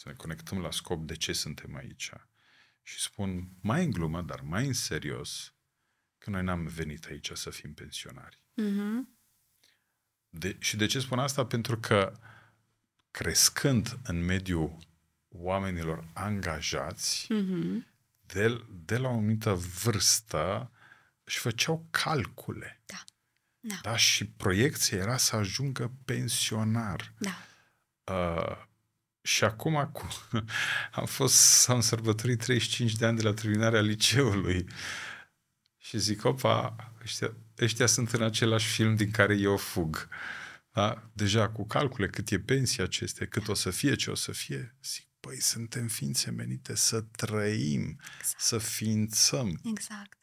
să ne conectăm la scop de ce suntem aici. Și spun mai în glumă, dar mai în serios, că noi n-am venit aici să fim pensionari. Uh-huh. De, și de ce spun asta? Pentru că crescând în mediul oamenilor angajați, uh-huh. de, de la o anumită vârstă, își făceau calcule. Da. Da. da. Și proiecția era să ajungă pensionar. Da. Uh, și acum am fost, am sărbătorit 35 de ani de la terminarea liceului și zic, opa, ăștia, ăștia sunt în același film din care eu fug. Da? Deja cu calcule, cât e pensia acestea, cât o să fie, ce o să fie. Zic, păi suntem ființe menite să trăim, exact. să ființăm. Exact.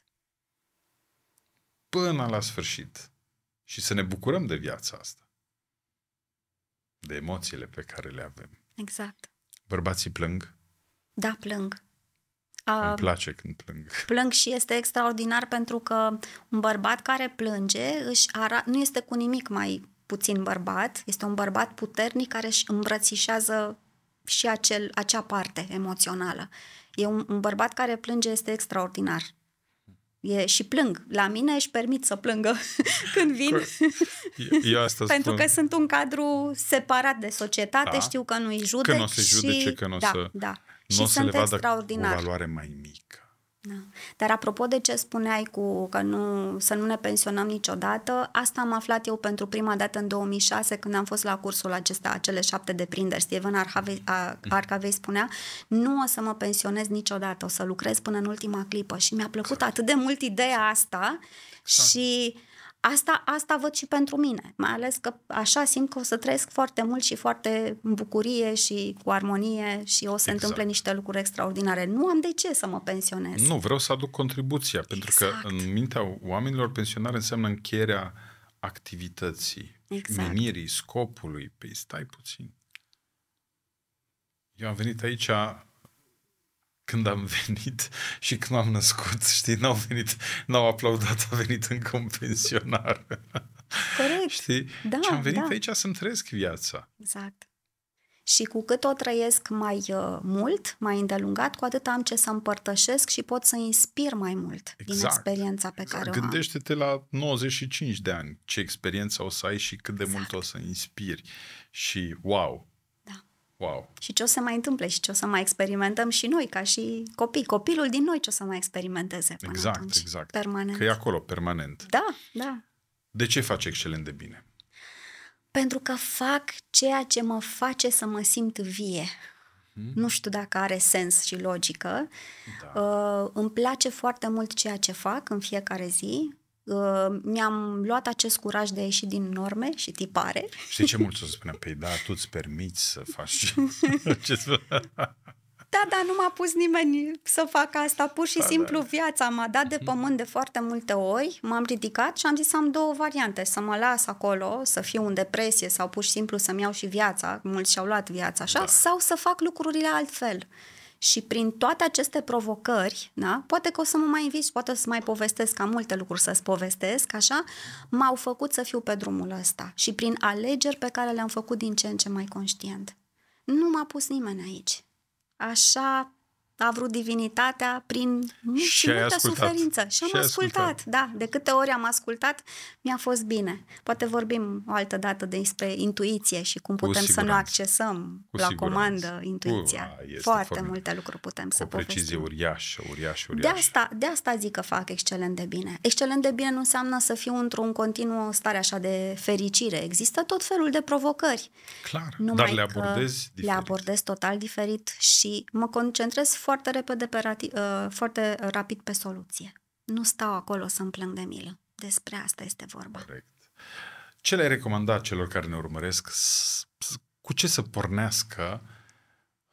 Până la sfârșit. Și să ne bucurăm de viața asta. De emoțiile pe care le avem. Exact. Bărbații plâng? Da, plâng. Îmi place când plâng. Plâng și este extraordinar pentru că un bărbat care plânge își ara- nu este cu nimic mai puțin bărbat, este un bărbat puternic care își îmbrățișează și acel, acea parte emoțională. E un, un bărbat care plânge este extraordinar. E, și plâng. La mine își permit să plângă când vin. Eu asta Pentru spun. că sunt un cadru separat de societate, da. știu că nu-i judec. Că nu o judece, și... că nu o da, să... Da. N-o și sunt să le extraordinar. o valoare mai mică. Da. Dar apropo de ce spuneai cu că nu, să nu ne pensionăm niciodată, asta am aflat eu pentru prima dată în 2006 când am fost la cursul acesta, acele șapte deprinderi. Steven Arhavei, Arcavei spunea, nu o să mă pensionez niciodată, o să lucrez până în ultima clipă și mi-a plăcut atât de mult ideea asta și asta, asta văd și pentru mine, mai ales că așa simt că o să trăiesc foarte mult și foarte în bucurie și cu armonie și o să exact. întâmple niște lucruri extraordinare. Nu am de ce să mă pensionez. Nu, vreau să aduc contribuția, pentru exact. că în mintea oamenilor pensionare înseamnă încheierea activității, exact. menirii, scopului. Păi stai puțin. Eu am venit aici când am venit și când am născut, știi, n-au venit, n-au aplaudat, a venit încă un pensionar. Corect. știi? Da, și am venit da. aici să-mi trăiesc viața. Exact. Și cu cât o trăiesc mai uh, mult, mai îndelungat, cu atât am ce să împărtășesc și pot să inspir mai mult exact. din experiența pe exact. care o exact. am. Gândește-te la 95 de ani, ce experiență o să ai și cât de exact. mult o să inspiri. Și wow, Wow. Și ce o să mai întâmple și ce o să mai experimentăm și noi, ca și copii. Copilul din noi ce o să mai experimenteze. Până exact, atunci. exact. Permanent. Că e acolo, permanent. Da, da. De ce faci excelent de bine? Pentru că fac ceea ce mă face să mă simt vie. Hmm. Nu știu dacă are sens și logică. Da. Uh, îmi place foarte mult ceea ce fac în fiecare zi mi-am luat acest curaj de a ieși din norme și tipare. Știi ce mulți o spună? Păi da, tu îți permiți să faci ce Da, dar nu m-a pus nimeni să fac asta, pur și da, simplu da. viața m-a dat de pământ de foarte multe ori, m-am ridicat și am zis am două variante, să mă las acolo, să fiu în depresie sau pur și simplu să-mi iau și viața, mulți și-au luat viața așa, da. sau să fac lucrurile altfel. Și prin toate aceste provocări, da, poate că o să mă mai inviți, poate să mai povestesc, am multe lucruri să-ți povestesc, așa, m-au făcut să fiu pe drumul ăsta și prin alegeri pe care le-am făcut din ce în ce mai conștient. Nu m-a pus nimeni aici. Așa a vrut divinitatea prin și multă ascultat. suferință. Și am și ascultat, ascultat, da. De câte ori am ascultat, mi-a fost bine. Poate vorbim o altă dată despre intuiție și cum putem să nu accesăm Cu la siguranță. comandă intuiția. Ua, Foarte form... multe lucruri putem să o precizie uriașă, uriașă, uriașă. De asta, de asta zic că fac excelent de bine. Excelent de bine nu înseamnă să fiu într-un continuu stare așa de fericire. Există tot felul de provocări. Clar, Numai dar le abordezi diferit. Le abordez total diferit și mă concentrez foarte repede, pe rati, uh, foarte rapid pe soluție. Nu stau acolo să-mi plâng de milă. Despre asta este vorba. Corect. Ce le-ai recomanda celor care ne urmăresc? Cu ce să pornească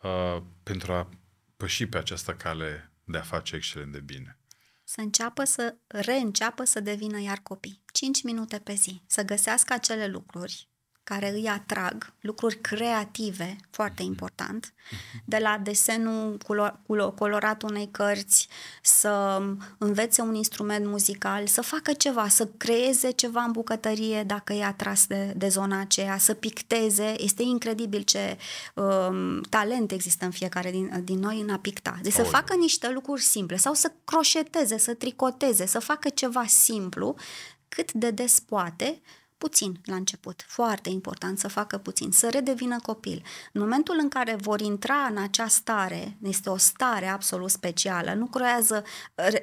uh, pentru a păși pe această cale de a face excelent de bine? Să înceapă să reînceapă să devină iar copii. 5 minute pe zi. Să găsească acele lucruri care îi atrag, lucruri creative, foarte mhm. important, mhm. de la desenul culo- colorat unei cărți, să învețe un instrument muzical, să facă ceva, să creeze ceva în bucătărie dacă e atras de, de zona aceea, să picteze. Este incredibil ce um, talent există în fiecare din, din noi în a picta. Deci să facă niște lucruri simple sau să croșeteze, să tricoteze, să facă ceva simplu cât de des poate puțin la început, foarte important să facă puțin, să redevină copil. În momentul în care vor intra în acea stare, este o stare absolut specială, nu croează,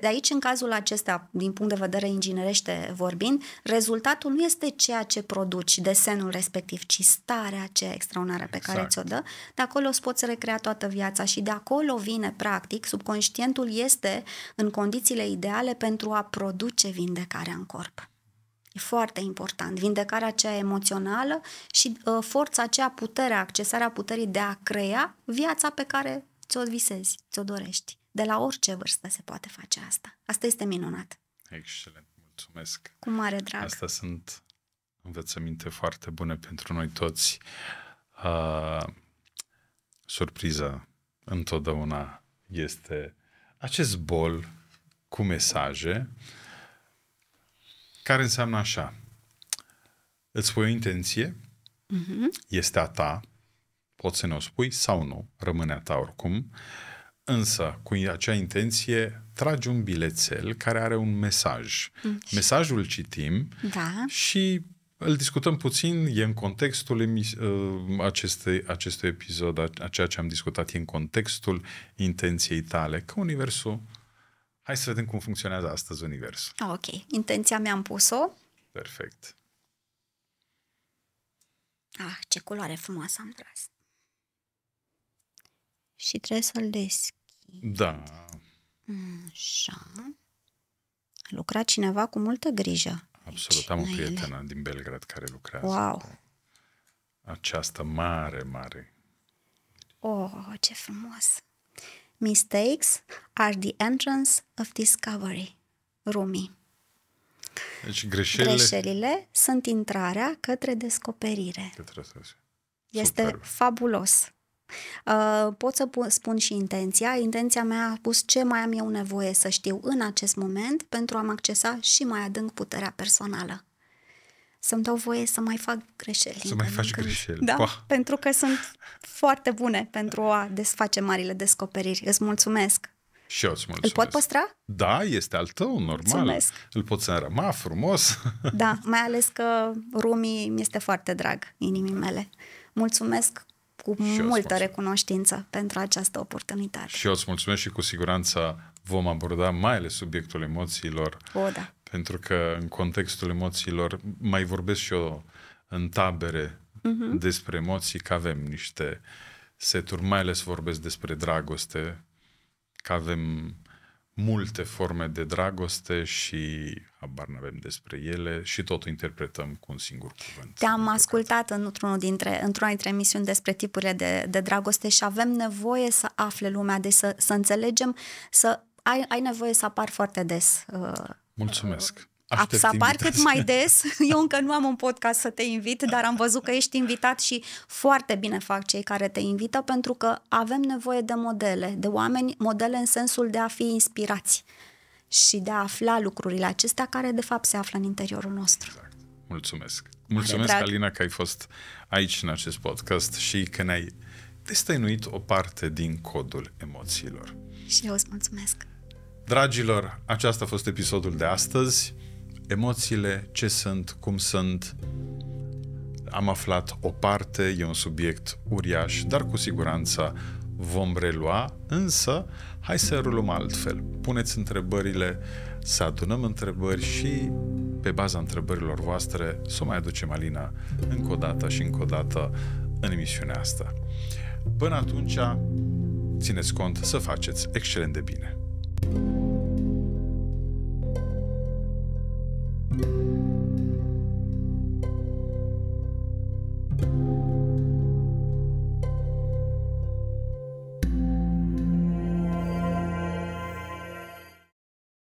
de aici în cazul acesta, din punct de vedere inginerește vorbind, rezultatul nu este ceea ce produci, desenul respectiv, ci starea aceea extraordinară pe exact. care ți-o dă, de acolo îți poți recrea toată viața și de acolo vine, practic, subconștientul este în condițiile ideale pentru a produce vindecarea în corp. E foarte important. Vindecarea aceea emoțională și uh, forța aceea, puterea, accesarea puterii de a crea viața pe care ți-o visezi, ți-o dorești. De la orice vârstă se poate face asta. Asta este minunat. Excelent, mulțumesc. Cu mare drag. Asta sunt învățăminte foarte bune pentru noi toți. Uh, surpriză întotdeauna este acest bol cu mesaje uh, care înseamnă așa. Îți pui o intenție, uh-huh. este a ta, poți să ne o spui sau nu, rămâne a ta oricum, însă cu acea intenție tragi un bilețel care are un mesaj. Uh-huh. Mesajul citim da. și îl discutăm puțin, e în contextul emis- ă, acestui episod, a ceea ce am discutat, e în contextul intenției tale, că Universul Hai să vedem cum funcționează astăzi Universul. Ah, ok. Intenția mea am pus-o. Perfect. Ah, ce culoare frumoasă am tras. Și trebuie să-l deschid. Da. Așa. Lucra cineva cu multă grijă. Absolut. Deci, am o prietenă ele. din Belgrad care lucrează wow. cu această mare, mare. Oh, ce frumos! Mistakes are the entrance of discovery. Rumi. Deci greșelile... greșelile sunt intrarea către descoperire. Către este Super. fabulos. Uh, pot să spun și intenția. Intenția mea a pus ce mai am eu nevoie să știu în acest moment pentru a-mi accesa și mai adânc puterea personală să-mi dau voie să mai fac greșeli. Să mai faci când, greșeli. Da, Pah. pentru că sunt foarte bune pentru a desface marile descoperiri. Îți mulțumesc! Și eu îți mulțumesc. Îl pot păstra? Da, este al tău, normal. Mulțumesc. Îl poți înrăma frumos. Da, mai ales că Rumi mi este foarte drag inimii mele. Mulțumesc cu și multă mulțumesc. recunoștință pentru această oportunitate. Și eu îți mulțumesc și cu siguranță vom aborda mai ales subiectul emoțiilor o, da. Pentru că în contextul emoțiilor, mai vorbesc și eu în tabere uh-huh. despre emoții, că avem niște seturi, mai ales vorbesc despre dragoste, că avem multe forme de dragoste și abar nu avem despre ele și tot interpretăm cu un singur cuvânt. Te-am ascultat într-unul dintre, într-una dintre emisiuni despre tipurile de, de dragoste și avem nevoie să afle lumea, de deci să, să înțelegem, să ai, ai nevoie să apar foarte des uh, Mulțumesc! Aștept apar invitația. cât mai des. Eu încă nu am un podcast să te invit, dar am văzut că ești invitat și foarte bine fac cei care te invită pentru că avem nevoie de modele, de oameni, modele în sensul de a fi inspirați și de a afla lucrurile acestea care de fapt se află în interiorul nostru. Exact. Mulțumesc! Mulțumesc, Alina, că ai fost aici în acest podcast și că ne-ai destăinuit o parte din codul emoțiilor. Și eu îți mulțumesc! Dragilor, aceasta a fost episodul de astăzi. Emoțiile, ce sunt, cum sunt. Am aflat o parte, e un subiect uriaș, dar cu siguranță vom relua, însă hai să rulăm altfel. Puneți întrebările, să adunăm întrebări și pe baza întrebărilor voastre să o mai aducem Alina încă o dată și încă o dată în emisiunea asta. Până atunci, țineți cont să faceți excelent de bine! Thank you.